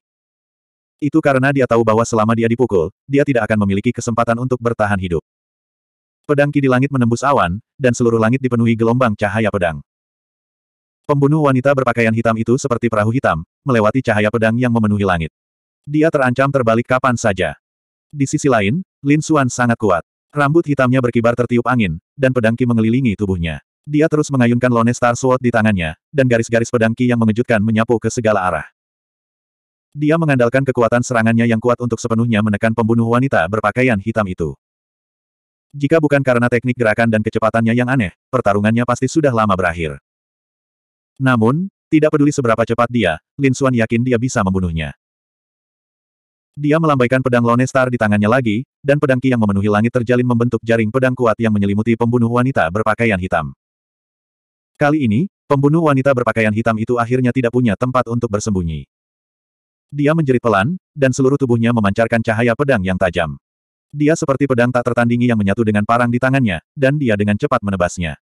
Itu karena dia tahu bahwa selama dia dipukul, dia tidak akan memiliki kesempatan untuk bertahan hidup. Pedang ki di langit menembus awan, dan seluruh langit dipenuhi gelombang cahaya pedang. Pembunuh wanita berpakaian hitam itu seperti perahu hitam, melewati cahaya pedang yang memenuhi langit. Dia terancam terbalik kapan saja. Di sisi lain, Lin Xuan sangat kuat. Rambut hitamnya berkibar tertiup angin, dan pedang ki mengelilingi tubuhnya. Dia terus mengayunkan Lone Star Sword di tangannya, dan garis-garis pedang ki yang mengejutkan menyapu ke segala arah. Dia mengandalkan kekuatan serangannya yang kuat untuk sepenuhnya menekan pembunuh wanita berpakaian hitam itu. Jika bukan karena teknik gerakan dan kecepatannya yang aneh, pertarungannya pasti sudah lama berakhir. Namun, tidak peduli seberapa cepat dia, Lin Xuan yakin dia bisa membunuhnya. Dia melambaikan pedang Lone Star di tangannya lagi, dan pedang Ki yang memenuhi langit terjalin membentuk jaring pedang kuat yang menyelimuti pembunuh wanita berpakaian hitam. Kali ini, pembunuh wanita berpakaian hitam itu akhirnya tidak punya tempat untuk bersembunyi. Dia menjerit pelan, dan seluruh tubuhnya memancarkan cahaya pedang yang tajam. Dia seperti pedang tak tertandingi yang menyatu dengan parang di tangannya, dan dia dengan cepat menebasnya.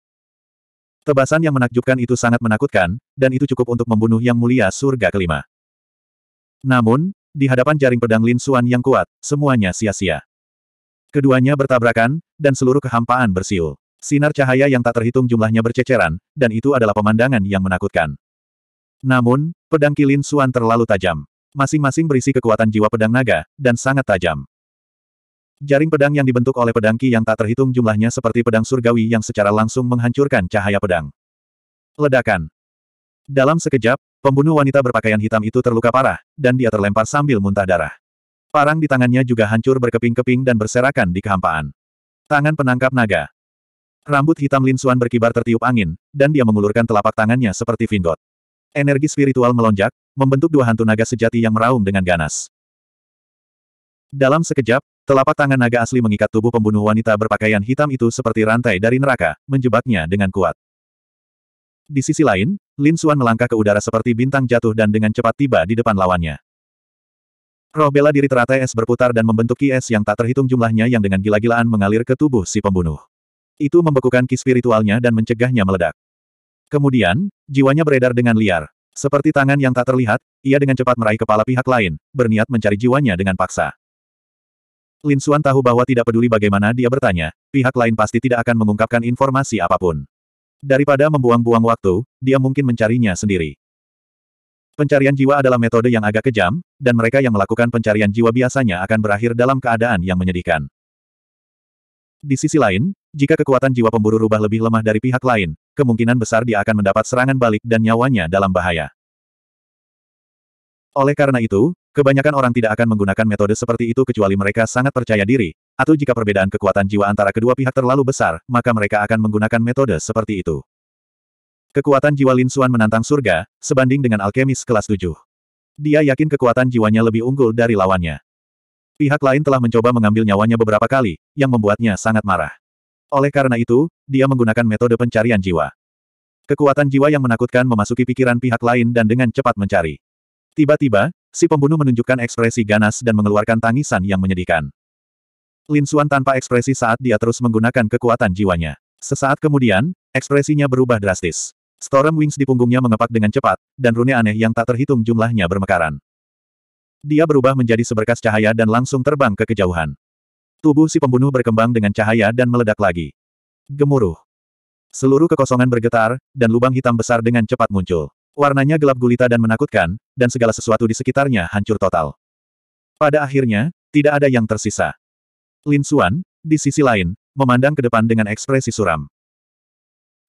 Tebasan yang menakjubkan itu sangat menakutkan, dan itu cukup untuk membunuh yang mulia surga kelima. Namun, di hadapan jaring pedang Lin Suan yang kuat, semuanya sia-sia. Keduanya bertabrakan, dan seluruh kehampaan bersiul. Sinar cahaya yang tak terhitung jumlahnya berceceran, dan itu adalah pemandangan yang menakutkan. Namun, pedang Kilin Suan terlalu tajam. Masing-masing berisi kekuatan jiwa pedang naga, dan sangat tajam. Jaring pedang yang dibentuk oleh pedang Ki yang tak terhitung jumlahnya seperti pedang surgawi yang secara langsung menghancurkan cahaya pedang. Ledakan. Dalam sekejap, pembunuh wanita berpakaian hitam itu terluka parah, dan dia terlempar sambil muntah darah. Parang di tangannya juga hancur berkeping-keping dan berserakan di kehampaan. Tangan penangkap naga. Rambut hitam Lin Xuan berkibar tertiup angin, dan dia mengulurkan telapak tangannya seperti vingot. Energi spiritual melonjak, membentuk dua hantu naga sejati yang meraung dengan ganas. Dalam sekejap, telapak tangan naga asli mengikat tubuh pembunuh wanita berpakaian hitam itu seperti rantai dari neraka, menjebaknya dengan kuat. Di sisi lain, Lin Xuan melangkah ke udara seperti bintang jatuh dan dengan cepat tiba di depan lawannya. Roh bela diri teratai es berputar dan membentuk ki es yang tak terhitung jumlahnya yang dengan gila-gilaan mengalir ke tubuh si pembunuh. Itu membekukan ki spiritualnya dan mencegahnya meledak. Kemudian, jiwanya beredar dengan liar. Seperti tangan yang tak terlihat, ia dengan cepat meraih kepala pihak lain, berniat mencari jiwanya dengan paksa. Lin Xuan tahu bahwa tidak peduli bagaimana dia bertanya, pihak lain pasti tidak akan mengungkapkan informasi apapun. Daripada membuang-buang waktu, dia mungkin mencarinya sendiri. Pencarian jiwa adalah metode yang agak kejam, dan mereka yang melakukan pencarian jiwa biasanya akan berakhir dalam keadaan yang menyedihkan. Di sisi lain, jika kekuatan jiwa pemburu rubah lebih lemah dari pihak lain, kemungkinan besar dia akan mendapat serangan balik dan nyawanya dalam bahaya. Oleh karena itu, kebanyakan orang tidak akan menggunakan metode seperti itu kecuali mereka sangat percaya diri, atau jika perbedaan kekuatan jiwa antara kedua pihak terlalu besar, maka mereka akan menggunakan metode seperti itu. Kekuatan jiwa Lin Xuan menantang surga, sebanding dengan alkemis kelas 7. Dia yakin kekuatan jiwanya lebih unggul dari lawannya. Pihak lain telah mencoba mengambil nyawanya beberapa kali, yang membuatnya sangat marah. Oleh karena itu, dia menggunakan metode pencarian jiwa. Kekuatan jiwa yang menakutkan memasuki pikiran pihak lain dan dengan cepat mencari. Tiba-tiba, si pembunuh menunjukkan ekspresi ganas dan mengeluarkan tangisan yang menyedihkan. Lin Suan tanpa ekspresi saat dia terus menggunakan kekuatan jiwanya. Sesaat kemudian, ekspresinya berubah drastis. Storm Wings di punggungnya mengepak dengan cepat, dan rune aneh yang tak terhitung jumlahnya bermekaran. Dia berubah menjadi seberkas cahaya dan langsung terbang ke kejauhan. Tubuh si pembunuh berkembang dengan cahaya dan meledak lagi. Gemuruh. Seluruh kekosongan bergetar, dan lubang hitam besar dengan cepat muncul. Warnanya gelap gulita dan menakutkan, dan segala sesuatu di sekitarnya hancur total. Pada akhirnya, tidak ada yang tersisa. Lin Xuan, di sisi lain, memandang ke depan dengan ekspresi suram.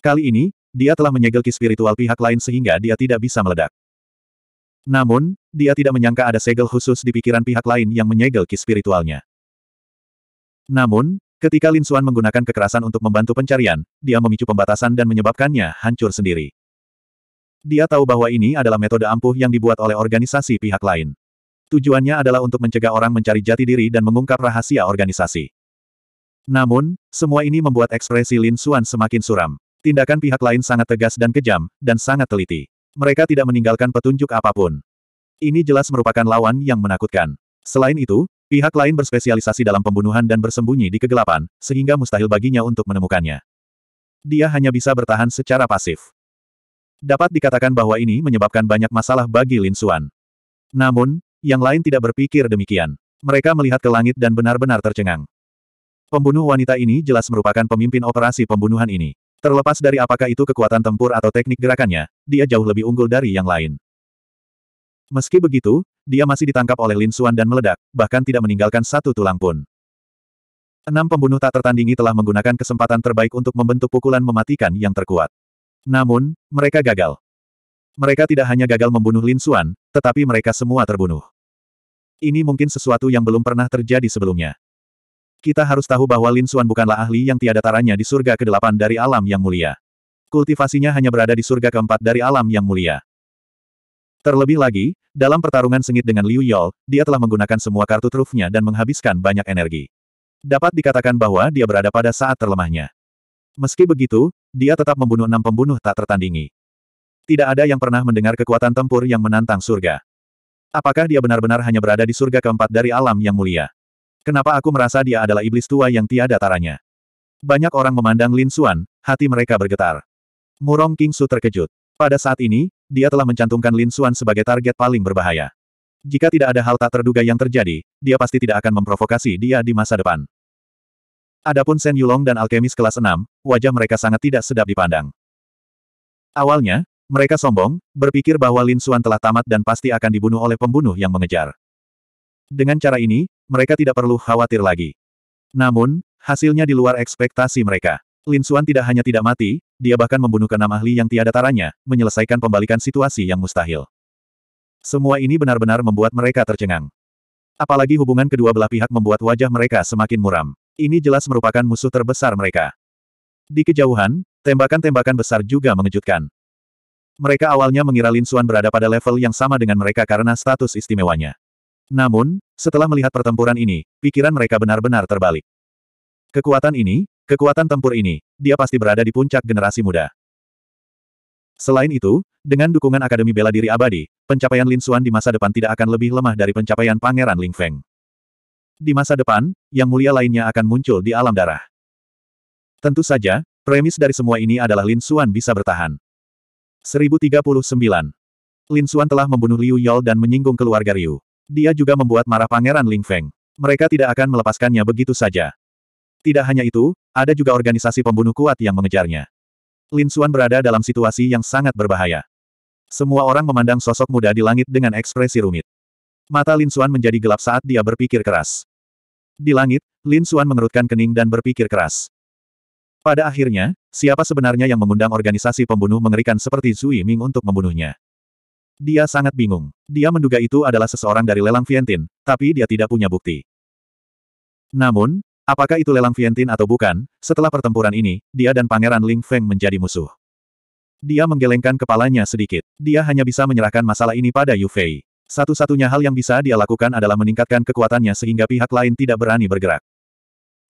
Kali ini, dia telah menyegel ki spiritual pihak lain sehingga dia tidak bisa meledak. Namun, dia tidak menyangka ada segel khusus di pikiran pihak lain yang menyegel ki spiritualnya. Namun, ketika Lin Xuan menggunakan kekerasan untuk membantu pencarian, dia memicu pembatasan dan menyebabkannya hancur sendiri. Dia tahu bahwa ini adalah metode ampuh yang dibuat oleh organisasi pihak lain. Tujuannya adalah untuk mencegah orang mencari jati diri dan mengungkap rahasia organisasi. Namun, semua ini membuat ekspresi Lin Xuan semakin suram. Tindakan pihak lain sangat tegas dan kejam, dan sangat teliti. Mereka tidak meninggalkan petunjuk apapun. Ini jelas merupakan lawan yang menakutkan. Selain itu, Pihak lain berspesialisasi dalam pembunuhan dan bersembunyi di kegelapan, sehingga mustahil baginya untuk menemukannya. Dia hanya bisa bertahan secara pasif. Dapat dikatakan bahwa ini menyebabkan banyak masalah bagi Lin Suan. Namun, yang lain tidak berpikir demikian. Mereka melihat ke langit dan benar-benar tercengang. Pembunuh wanita ini jelas merupakan pemimpin operasi pembunuhan ini. Terlepas dari apakah itu kekuatan tempur atau teknik gerakannya, dia jauh lebih unggul dari yang lain. Meski begitu, dia masih ditangkap oleh Lin Xuan dan meledak, bahkan tidak meninggalkan satu tulang pun. Enam pembunuh tak tertandingi telah menggunakan kesempatan terbaik untuk membentuk pukulan mematikan yang terkuat. Namun, mereka gagal. Mereka tidak hanya gagal membunuh Lin Xuan, tetapi mereka semua terbunuh. Ini mungkin sesuatu yang belum pernah terjadi sebelumnya. Kita harus tahu bahwa Lin Xuan bukanlah ahli yang tiada taranya di surga ke-8 dari alam yang mulia. Kultivasinya hanya berada di surga keempat dari alam yang mulia. Terlebih lagi, dalam pertarungan sengit dengan Liu Yol, dia telah menggunakan semua kartu trufnya dan menghabiskan banyak energi. Dapat dikatakan bahwa dia berada pada saat terlemahnya. Meski begitu, dia tetap membunuh enam pembunuh tak tertandingi. Tidak ada yang pernah mendengar kekuatan tempur yang menantang surga. Apakah dia benar-benar hanya berada di surga keempat dari alam yang mulia? Kenapa aku merasa dia adalah iblis tua yang tiada taranya? Banyak orang memandang Lin Xuan, hati mereka bergetar. Murong King Su terkejut. Pada saat ini, dia telah mencantumkan Lin Xuan sebagai target paling berbahaya. Jika tidak ada hal tak terduga yang terjadi, dia pasti tidak akan memprovokasi dia di masa depan. Adapun Shen Yulong dan alkemis kelas 6, wajah mereka sangat tidak sedap dipandang. Awalnya, mereka sombong, berpikir bahwa Lin Xuan telah tamat dan pasti akan dibunuh oleh pembunuh yang mengejar. Dengan cara ini, mereka tidak perlu khawatir lagi. Namun, hasilnya di luar ekspektasi mereka. Lin Suan tidak hanya tidak mati, dia bahkan membunuh enam ahli yang tiada taranya, menyelesaikan pembalikan situasi yang mustahil. Semua ini benar-benar membuat mereka tercengang. Apalagi hubungan kedua belah pihak membuat wajah mereka semakin muram. Ini jelas merupakan musuh terbesar mereka. Di kejauhan, tembakan-tembakan besar juga mengejutkan. Mereka awalnya mengira Lin Suan berada pada level yang sama dengan mereka karena status istimewanya. Namun, setelah melihat pertempuran ini, pikiran mereka benar-benar terbalik. Kekuatan ini, Kekuatan tempur ini, dia pasti berada di puncak generasi muda. Selain itu, dengan dukungan Akademi Bela Diri Abadi, pencapaian Lin Suan di masa depan tidak akan lebih lemah dari pencapaian Pangeran Ling Feng. Di masa depan, yang mulia lainnya akan muncul di alam darah. Tentu saja, premis dari semua ini adalah Lin Suan bisa bertahan. 1039. Lin Suan telah membunuh Liu Yol dan menyinggung keluarga Liu. Dia juga membuat marah Pangeran Ling Feng. Mereka tidak akan melepaskannya begitu saja. Tidak hanya itu, ada juga organisasi pembunuh kuat yang mengejarnya. Lin Xuan berada dalam situasi yang sangat berbahaya. Semua orang memandang sosok muda di langit dengan ekspresi rumit. Mata Lin Xuan menjadi gelap saat dia berpikir keras. Di langit, Lin Xuan mengerutkan kening dan berpikir keras. Pada akhirnya, siapa sebenarnya yang mengundang organisasi pembunuh mengerikan seperti Zui Ming untuk membunuhnya? Dia sangat bingung. Dia menduga itu adalah seseorang dari lelang Vientin, tapi dia tidak punya bukti. Namun, Apakah itu lelang Vientin atau bukan, setelah pertempuran ini, dia dan Pangeran Ling Feng menjadi musuh. Dia menggelengkan kepalanya sedikit. Dia hanya bisa menyerahkan masalah ini pada Yu Fei. Satu-satunya hal yang bisa dia lakukan adalah meningkatkan kekuatannya sehingga pihak lain tidak berani bergerak.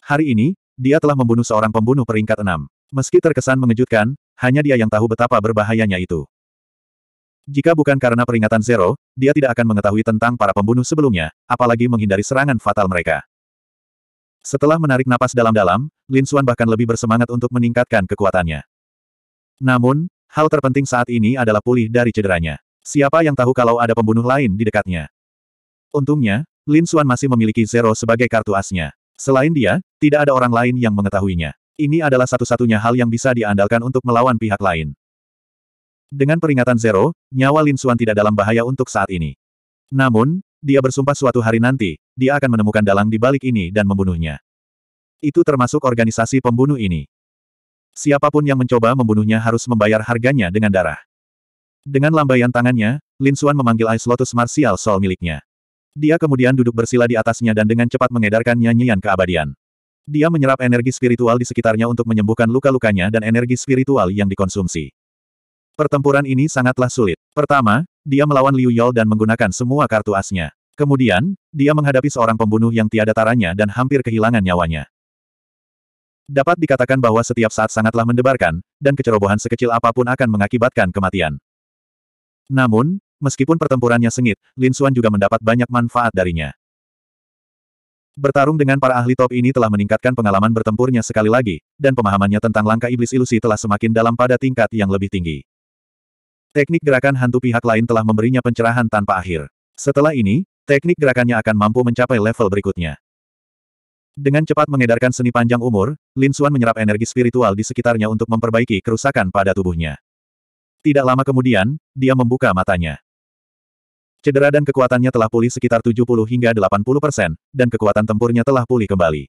Hari ini, dia telah membunuh seorang pembunuh peringkat enam. Meski terkesan mengejutkan, hanya dia yang tahu betapa berbahayanya itu. Jika bukan karena peringatan Zero, dia tidak akan mengetahui tentang para pembunuh sebelumnya, apalagi menghindari serangan fatal mereka. Setelah menarik napas dalam-dalam, Lin Xuan bahkan lebih bersemangat untuk meningkatkan kekuatannya. Namun, hal terpenting saat ini adalah pulih dari cederanya. Siapa yang tahu kalau ada pembunuh lain di dekatnya? Untungnya, Lin Xuan masih memiliki Zero sebagai kartu asnya. Selain dia, tidak ada orang lain yang mengetahuinya. Ini adalah satu-satunya hal yang bisa diandalkan untuk melawan pihak lain. Dengan peringatan Zero, nyawa Lin Xuan tidak dalam bahaya untuk saat ini. Namun, dia bersumpah suatu hari nanti, dia akan menemukan dalang di balik ini dan membunuhnya. Itu termasuk organisasi pembunuh ini. Siapapun yang mencoba membunuhnya harus membayar harganya dengan darah. Dengan lambaian tangannya, Lin Xuan memanggil Ice Lotus Martial Soul miliknya. Dia kemudian duduk bersila di atasnya dan dengan cepat mengedarkan nyanyian keabadian. Dia menyerap energi spiritual di sekitarnya untuk menyembuhkan luka-lukanya dan energi spiritual yang dikonsumsi. Pertempuran ini sangatlah sulit. Pertama, dia melawan Liu Yol dan menggunakan semua kartu asnya. Kemudian, dia menghadapi seorang pembunuh yang tiada taranya dan hampir kehilangan nyawanya. Dapat dikatakan bahwa setiap saat sangatlah mendebarkan, dan kecerobohan sekecil apapun akan mengakibatkan kematian. Namun, meskipun pertempurannya sengit, Lin Xuan juga mendapat banyak manfaat darinya. Bertarung dengan para ahli top ini telah meningkatkan pengalaman bertempurnya sekali lagi, dan pemahamannya tentang langkah iblis ilusi telah semakin dalam pada tingkat yang lebih tinggi. Teknik gerakan hantu pihak lain telah memberinya pencerahan tanpa akhir. Setelah ini, teknik gerakannya akan mampu mencapai level berikutnya. Dengan cepat mengedarkan seni panjang umur, Lin Xuan menyerap energi spiritual di sekitarnya untuk memperbaiki kerusakan pada tubuhnya. Tidak lama kemudian, dia membuka matanya. Cedera dan kekuatannya telah pulih sekitar 70 hingga 80 persen, dan kekuatan tempurnya telah pulih kembali.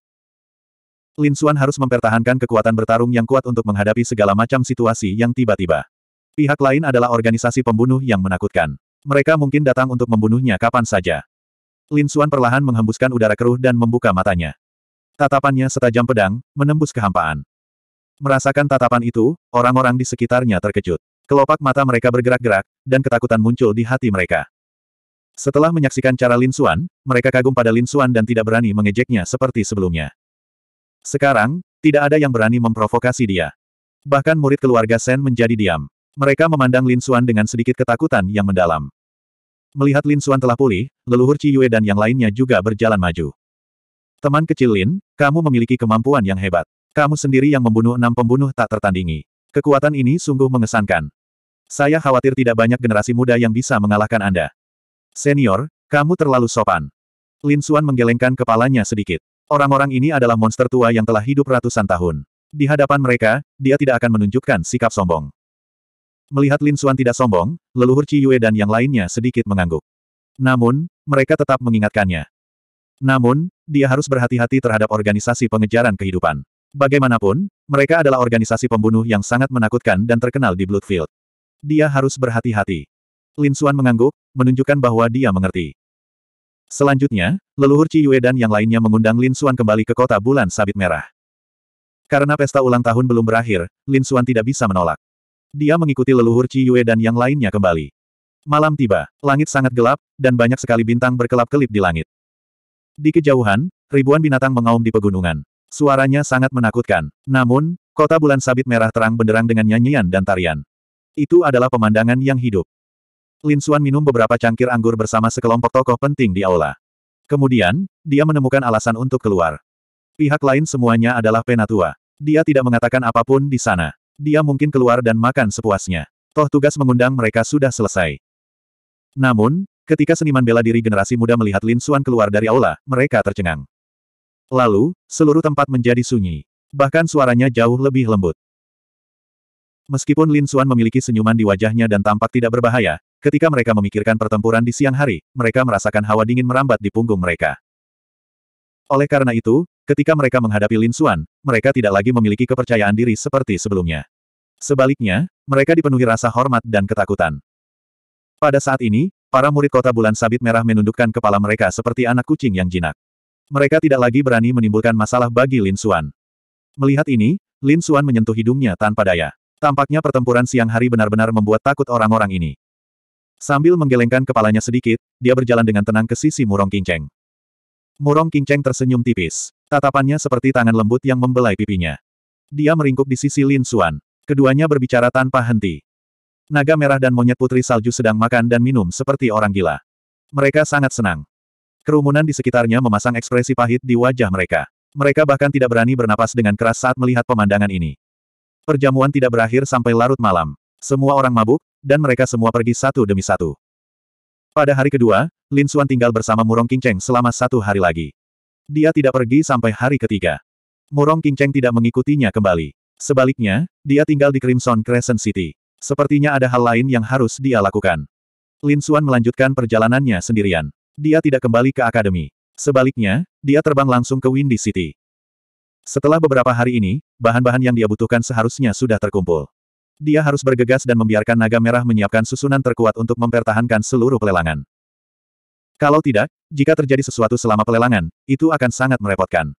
Lin Xuan harus mempertahankan kekuatan bertarung yang kuat untuk menghadapi segala macam situasi yang tiba-tiba. Pihak lain adalah organisasi pembunuh yang menakutkan. Mereka mungkin datang untuk membunuhnya kapan saja. Lin Xuan perlahan menghembuskan udara keruh dan membuka matanya. Tatapannya setajam pedang, menembus kehampaan. Merasakan tatapan itu, orang-orang di sekitarnya terkejut. Kelopak mata mereka bergerak-gerak, dan ketakutan muncul di hati mereka. Setelah menyaksikan cara Lin Xuan, mereka kagum pada Lin Xuan dan tidak berani mengejeknya seperti sebelumnya. Sekarang, tidak ada yang berani memprovokasi dia. Bahkan murid keluarga Sen menjadi diam. Mereka memandang Lin Xuan dengan sedikit ketakutan yang mendalam. Melihat Lin Xuan telah pulih, leluhur Ci Yue dan yang lainnya juga berjalan maju. Teman kecil Lin, kamu memiliki kemampuan yang hebat. Kamu sendiri yang membunuh enam pembunuh tak tertandingi. Kekuatan ini sungguh mengesankan. Saya khawatir tidak banyak generasi muda yang bisa mengalahkan Anda. Senior, kamu terlalu sopan. Lin Xuan menggelengkan kepalanya sedikit. Orang-orang ini adalah monster tua yang telah hidup ratusan tahun. Di hadapan mereka, dia tidak akan menunjukkan sikap sombong. Melihat Lin Suan tidak sombong, leluhur Ci Yue dan yang lainnya sedikit mengangguk. Namun, mereka tetap mengingatkannya. Namun, dia harus berhati-hati terhadap organisasi pengejaran kehidupan. Bagaimanapun, mereka adalah organisasi pembunuh yang sangat menakutkan dan terkenal di Bloodfield. Dia harus berhati-hati. Lin Suan mengangguk, menunjukkan bahwa dia mengerti. Selanjutnya, leluhur Ci Yue dan yang lainnya mengundang Lin Suan kembali ke kota bulan sabit merah. Karena pesta ulang tahun belum berakhir, Lin Suan tidak bisa menolak. Dia mengikuti leluhur Ci Yue dan yang lainnya kembali. Malam tiba, langit sangat gelap, dan banyak sekali bintang berkelap-kelip di langit. Di kejauhan, ribuan binatang mengaum di pegunungan. Suaranya sangat menakutkan. Namun, kota bulan sabit merah terang benderang dengan nyanyian dan tarian. Itu adalah pemandangan yang hidup. Lin Xuan minum beberapa cangkir anggur bersama sekelompok tokoh penting di aula. Kemudian, dia menemukan alasan untuk keluar. Pihak lain semuanya adalah penatua. Dia tidak mengatakan apapun di sana. Dia mungkin keluar dan makan sepuasnya. Toh tugas mengundang mereka sudah selesai. Namun, ketika seniman bela diri generasi muda melihat Lin Xuan keluar dari aula, mereka tercengang. Lalu, seluruh tempat menjadi sunyi. Bahkan suaranya jauh lebih lembut. Meskipun Lin Xuan memiliki senyuman di wajahnya dan tampak tidak berbahaya, ketika mereka memikirkan pertempuran di siang hari, mereka merasakan hawa dingin merambat di punggung mereka. Oleh karena itu, Ketika mereka menghadapi Lin Xuan, mereka tidak lagi memiliki kepercayaan diri seperti sebelumnya. Sebaliknya, mereka dipenuhi rasa hormat dan ketakutan. Pada saat ini, para murid kota bulan sabit merah menundukkan kepala mereka seperti anak kucing yang jinak. Mereka tidak lagi berani menimbulkan masalah bagi Lin Xuan. Melihat ini, Lin Xuan menyentuh hidungnya tanpa daya. Tampaknya pertempuran siang hari benar-benar membuat takut orang-orang ini. Sambil menggelengkan kepalanya sedikit, dia berjalan dengan tenang ke sisi Murong Kinceng. Murong Kinceng tersenyum tipis. Tatapannya seperti tangan lembut yang membelai pipinya. Dia meringkuk di sisi Lin Xuan. Keduanya berbicara tanpa henti. Naga merah dan monyet putri salju sedang makan dan minum seperti orang gila. Mereka sangat senang. Kerumunan di sekitarnya memasang ekspresi pahit di wajah mereka. Mereka bahkan tidak berani bernapas dengan keras saat melihat pemandangan ini. Perjamuan tidak berakhir sampai larut malam. Semua orang mabuk, dan mereka semua pergi satu demi satu. Pada hari kedua, Lin Xuan tinggal bersama Murong Qingcheng selama satu hari lagi. Dia tidak pergi sampai hari ketiga. Murong Qingcheng tidak mengikutinya kembali. Sebaliknya, dia tinggal di Crimson Crescent City. Sepertinya ada hal lain yang harus dia lakukan. Lin Xuan melanjutkan perjalanannya sendirian. Dia tidak kembali ke akademi. Sebaliknya, dia terbang langsung ke Windy City. Setelah beberapa hari ini, bahan-bahan yang dia butuhkan seharusnya sudah terkumpul. Dia harus bergegas dan membiarkan naga merah menyiapkan susunan terkuat untuk mempertahankan seluruh pelelangan. Kalau tidak, jika terjadi sesuatu selama pelelangan, itu akan sangat merepotkan.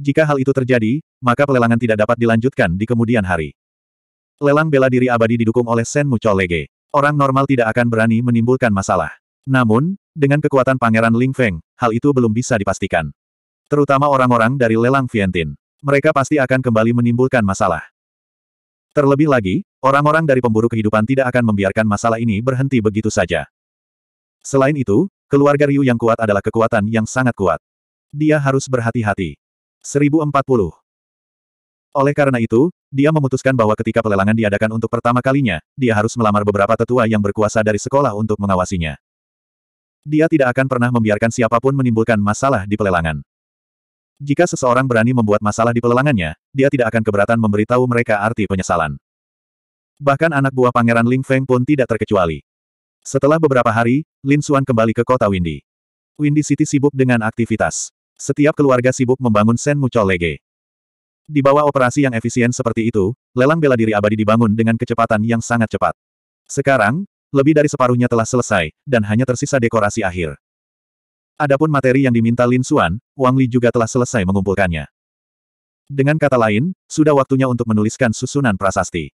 Jika hal itu terjadi, maka pelelangan tidak dapat dilanjutkan di kemudian hari. Lelang bela diri abadi didukung oleh Sen Mucho Lege. Orang normal tidak akan berani menimbulkan masalah. Namun, dengan kekuatan Pangeran Ling Feng, hal itu belum bisa dipastikan. Terutama orang-orang dari lelang Vientin. Mereka pasti akan kembali menimbulkan masalah. Terlebih lagi, orang-orang dari pemburu kehidupan tidak akan membiarkan masalah ini berhenti begitu saja. Selain itu, Keluarga Ryu yang kuat adalah kekuatan yang sangat kuat. Dia harus berhati-hati. 1040. Oleh karena itu, dia memutuskan bahwa ketika pelelangan diadakan untuk pertama kalinya, dia harus melamar beberapa tetua yang berkuasa dari sekolah untuk mengawasinya. Dia tidak akan pernah membiarkan siapapun menimbulkan masalah di pelelangan. Jika seseorang berani membuat masalah di pelelangannya, dia tidak akan keberatan memberitahu mereka arti penyesalan. Bahkan anak buah Pangeran Ling Feng pun tidak terkecuali. Setelah beberapa hari, Lin Xuan kembali ke kota Windy. Windy City sibuk dengan aktivitas. Setiap keluarga sibuk membangun Sen Mucol Lege. Di bawah operasi yang efisien seperti itu, lelang bela diri abadi dibangun dengan kecepatan yang sangat cepat. Sekarang, lebih dari separuhnya telah selesai, dan hanya tersisa dekorasi akhir. Adapun materi yang diminta Lin Xuan, Wang Li juga telah selesai mengumpulkannya. Dengan kata lain, sudah waktunya untuk menuliskan susunan prasasti.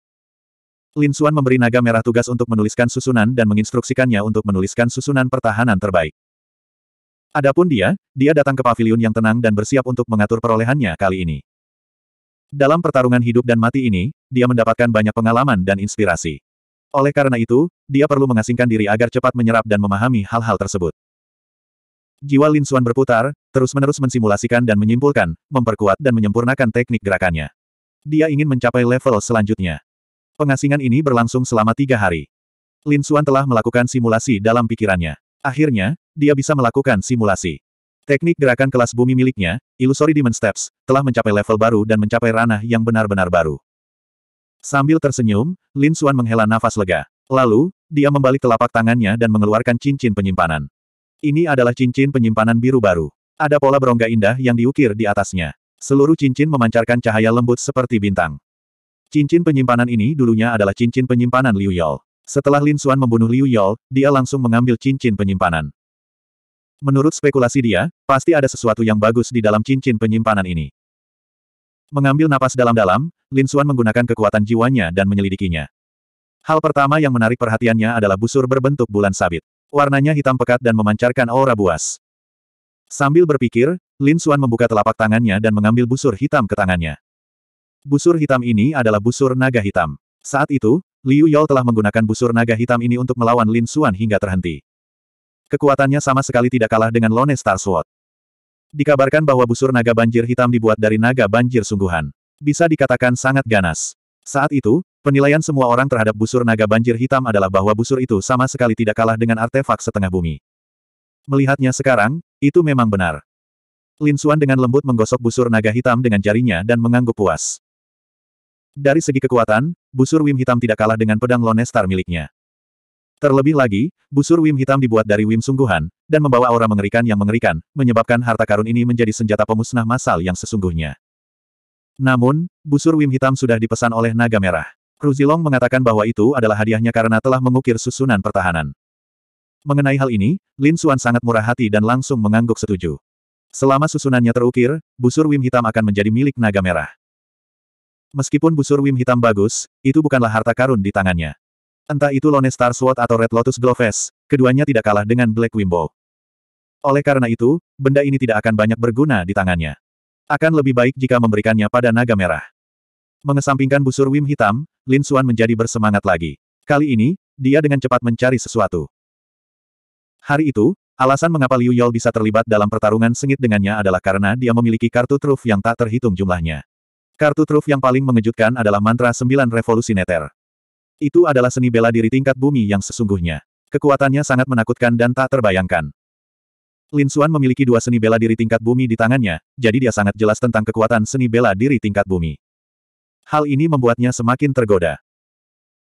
Lin Suan memberi naga merah tugas untuk menuliskan susunan dan menginstruksikannya untuk menuliskan susunan pertahanan terbaik. Adapun dia, dia datang ke pavilion yang tenang dan bersiap untuk mengatur perolehannya kali ini. Dalam pertarungan hidup dan mati ini, dia mendapatkan banyak pengalaman dan inspirasi. Oleh karena itu, dia perlu mengasingkan diri agar cepat menyerap dan memahami hal-hal tersebut. Jiwa Lin Suan berputar, terus-menerus mensimulasikan dan menyimpulkan, memperkuat dan menyempurnakan teknik gerakannya. Dia ingin mencapai level selanjutnya. Pengasingan ini berlangsung selama tiga hari. Lin Xuan telah melakukan simulasi dalam pikirannya. Akhirnya, dia bisa melakukan simulasi. Teknik gerakan kelas bumi miliknya, Illusory Demon Steps, telah mencapai level baru dan mencapai ranah yang benar-benar baru. Sambil tersenyum, Lin Xuan menghela nafas lega. Lalu, dia membalik telapak tangannya dan mengeluarkan cincin penyimpanan. Ini adalah cincin penyimpanan biru baru. Ada pola berongga indah yang diukir di atasnya. Seluruh cincin memancarkan cahaya lembut seperti bintang. Cincin penyimpanan ini dulunya adalah cincin penyimpanan Liu Yao. Setelah Lin Xuan membunuh Liu Yao, dia langsung mengambil cincin penyimpanan. Menurut spekulasi dia, pasti ada sesuatu yang bagus di dalam cincin penyimpanan ini. Mengambil napas dalam-dalam, Lin Xuan menggunakan kekuatan jiwanya dan menyelidikinya. Hal pertama yang menarik perhatiannya adalah busur berbentuk bulan sabit. Warnanya hitam pekat dan memancarkan aura buas. Sambil berpikir, Lin Xuan membuka telapak tangannya dan mengambil busur hitam ke tangannya. Busur hitam ini adalah busur naga hitam. Saat itu, Liu Yao telah menggunakan busur naga hitam ini untuk melawan Lin Xuan hingga terhenti. Kekuatannya sama sekali tidak kalah dengan Lone Star Sword. Dikabarkan bahwa busur naga banjir hitam dibuat dari naga banjir sungguhan. Bisa dikatakan sangat ganas. Saat itu, penilaian semua orang terhadap busur naga banjir hitam adalah bahwa busur itu sama sekali tidak kalah dengan artefak setengah bumi. Melihatnya sekarang, itu memang benar. Lin Xuan dengan lembut menggosok busur naga hitam dengan jarinya dan mengangguk puas. Dari segi kekuatan, busur Wim Hitam tidak kalah dengan pedang Lone Star miliknya. Terlebih lagi, busur Wim Hitam dibuat dari Wim sungguhan, dan membawa aura mengerikan yang mengerikan, menyebabkan harta karun ini menjadi senjata pemusnah massal yang sesungguhnya. Namun, busur Wim Hitam sudah dipesan oleh Naga Merah. Ruzilong mengatakan bahwa itu adalah hadiahnya karena telah mengukir susunan pertahanan. Mengenai hal ini, Lin Suan sangat murah hati dan langsung mengangguk setuju. Selama susunannya terukir, busur Wim Hitam akan menjadi milik Naga Merah. Meskipun busur Wim hitam bagus, itu bukanlah harta karun di tangannya. Entah itu Lone Star Sword atau Red Lotus Gloves, keduanya tidak kalah dengan Black Wimbo. Oleh karena itu, benda ini tidak akan banyak berguna di tangannya. Akan lebih baik jika memberikannya pada naga merah. Mengesampingkan busur Wim hitam, Lin Suan menjadi bersemangat lagi. Kali ini, dia dengan cepat mencari sesuatu. Hari itu, alasan mengapa Liu Yol bisa terlibat dalam pertarungan sengit dengannya adalah karena dia memiliki kartu truf yang tak terhitung jumlahnya. Kartu truf yang paling mengejutkan adalah mantra sembilan revolusi neter. Itu adalah seni bela diri tingkat bumi yang sesungguhnya. Kekuatannya sangat menakutkan dan tak terbayangkan. Lin Xuan memiliki dua seni bela diri tingkat bumi di tangannya, jadi dia sangat jelas tentang kekuatan seni bela diri tingkat bumi. Hal ini membuatnya semakin tergoda.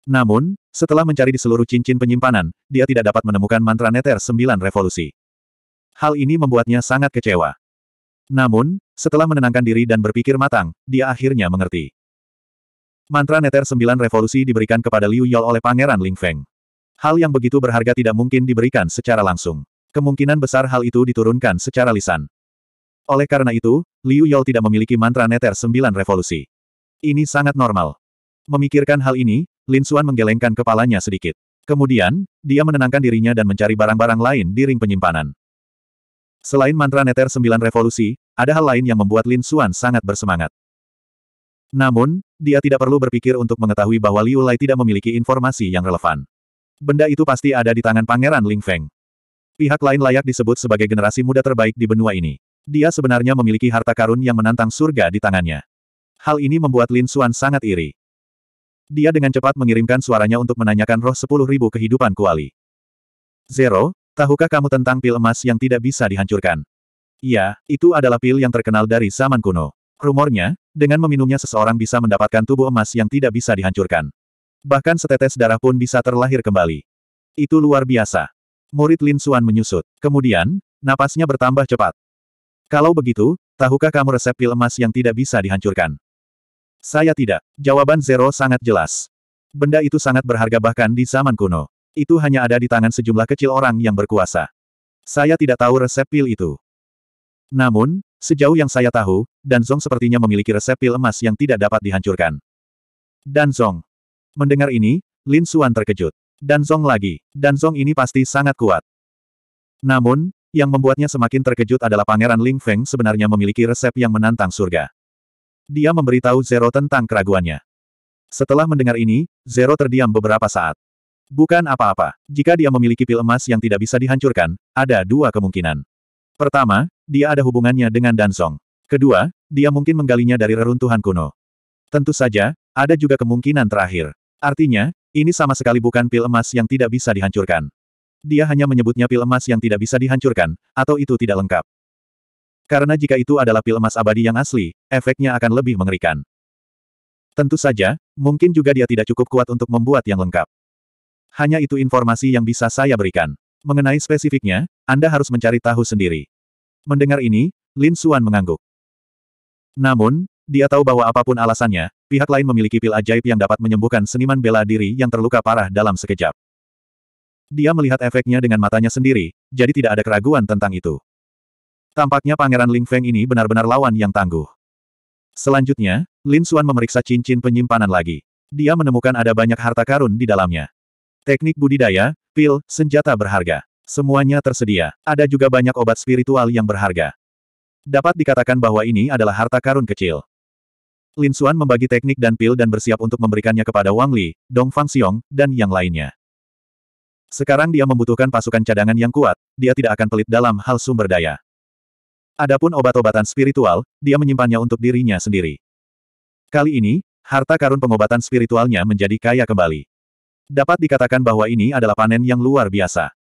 Namun, setelah mencari di seluruh cincin penyimpanan, dia tidak dapat menemukan mantra neter sembilan revolusi. Hal ini membuatnya sangat kecewa. Namun, setelah menenangkan diri dan berpikir matang, dia akhirnya mengerti. Mantra Neter Sembilan Revolusi diberikan kepada Liu Yol oleh Pangeran Ling Feng. Hal yang begitu berharga tidak mungkin diberikan secara langsung. Kemungkinan besar hal itu diturunkan secara lisan. Oleh karena itu, Liu Yol tidak memiliki mantra Neter Sembilan Revolusi. Ini sangat normal. Memikirkan hal ini, Lin Xuan menggelengkan kepalanya sedikit. Kemudian, dia menenangkan dirinya dan mencari barang-barang lain di ring penyimpanan. Selain mantra Neter Sembilan Revolusi, ada hal lain yang membuat Lin Xuan sangat bersemangat. Namun, dia tidak perlu berpikir untuk mengetahui bahwa Liu Lai tidak memiliki informasi yang relevan. Benda itu pasti ada di tangan Pangeran Ling Feng. Pihak lain layak disebut sebagai generasi muda terbaik di benua ini. Dia sebenarnya memiliki harta karun yang menantang surga di tangannya. Hal ini membuat Lin Xuan sangat iri. Dia dengan cepat mengirimkan suaranya untuk menanyakan roh sepuluh ribu kehidupan kuali. Zero, tahukah kamu tentang pil emas yang tidak bisa dihancurkan? Iya, itu adalah pil yang terkenal dari zaman kuno. Rumornya, dengan meminumnya seseorang bisa mendapatkan tubuh emas yang tidak bisa dihancurkan. Bahkan setetes darah pun bisa terlahir kembali. Itu luar biasa. Murid Lin Suan menyusut. Kemudian, napasnya bertambah cepat. Kalau begitu, tahukah kamu resep pil emas yang tidak bisa dihancurkan? Saya tidak. Jawaban Zero sangat jelas. Benda itu sangat berharga bahkan di zaman kuno. Itu hanya ada di tangan sejumlah kecil orang yang berkuasa. Saya tidak tahu resep pil itu. Namun, sejauh yang saya tahu, Danzong sepertinya memiliki resep pil emas yang tidak dapat dihancurkan. Danzong. Mendengar ini, Lin Xuan terkejut. Danzong lagi. Danzong ini pasti sangat kuat. Namun, yang membuatnya semakin terkejut adalah Pangeran Ling Feng sebenarnya memiliki resep yang menantang surga. Dia memberitahu Zero tentang keraguannya. Setelah mendengar ini, Zero terdiam beberapa saat. Bukan apa-apa. Jika dia memiliki pil emas yang tidak bisa dihancurkan, ada dua kemungkinan. Pertama, dia ada hubungannya dengan Dansong. Kedua, dia mungkin menggalinya dari reruntuhan kuno. Tentu saja, ada juga kemungkinan terakhir. Artinya, ini sama sekali bukan pil emas yang tidak bisa dihancurkan. Dia hanya menyebutnya pil emas yang tidak bisa dihancurkan, atau itu tidak lengkap. Karena jika itu adalah pil emas abadi yang asli, efeknya akan lebih mengerikan. Tentu saja, mungkin juga dia tidak cukup kuat untuk membuat yang lengkap. Hanya itu informasi yang bisa saya berikan. Mengenai spesifiknya, Anda harus mencari tahu sendiri. Mendengar ini, Lin Xuan mengangguk. Namun, dia tahu bahwa apapun alasannya, pihak lain memiliki pil ajaib yang dapat menyembuhkan seniman bela diri yang terluka parah dalam sekejap. Dia melihat efeknya dengan matanya sendiri, jadi tidak ada keraguan tentang itu. Tampaknya Pangeran Ling Feng ini benar-benar lawan yang tangguh. Selanjutnya, Lin Xuan memeriksa cincin penyimpanan lagi. Dia menemukan ada banyak harta karun di dalamnya. Teknik budidaya, pil, senjata berharga. Semuanya tersedia. Ada juga banyak obat spiritual yang berharga. Dapat dikatakan bahwa ini adalah harta karun kecil. Lin Xuan membagi teknik dan pil dan bersiap untuk memberikannya kepada Wang Li, Dong Fang Xiong, dan yang lainnya. Sekarang dia membutuhkan pasukan cadangan yang kuat, dia tidak akan pelit dalam hal sumber daya. Adapun obat-obatan spiritual, dia menyimpannya untuk dirinya sendiri. Kali ini, harta karun pengobatan spiritualnya menjadi kaya kembali. Dapat dikatakan bahwa ini adalah panen yang luar biasa.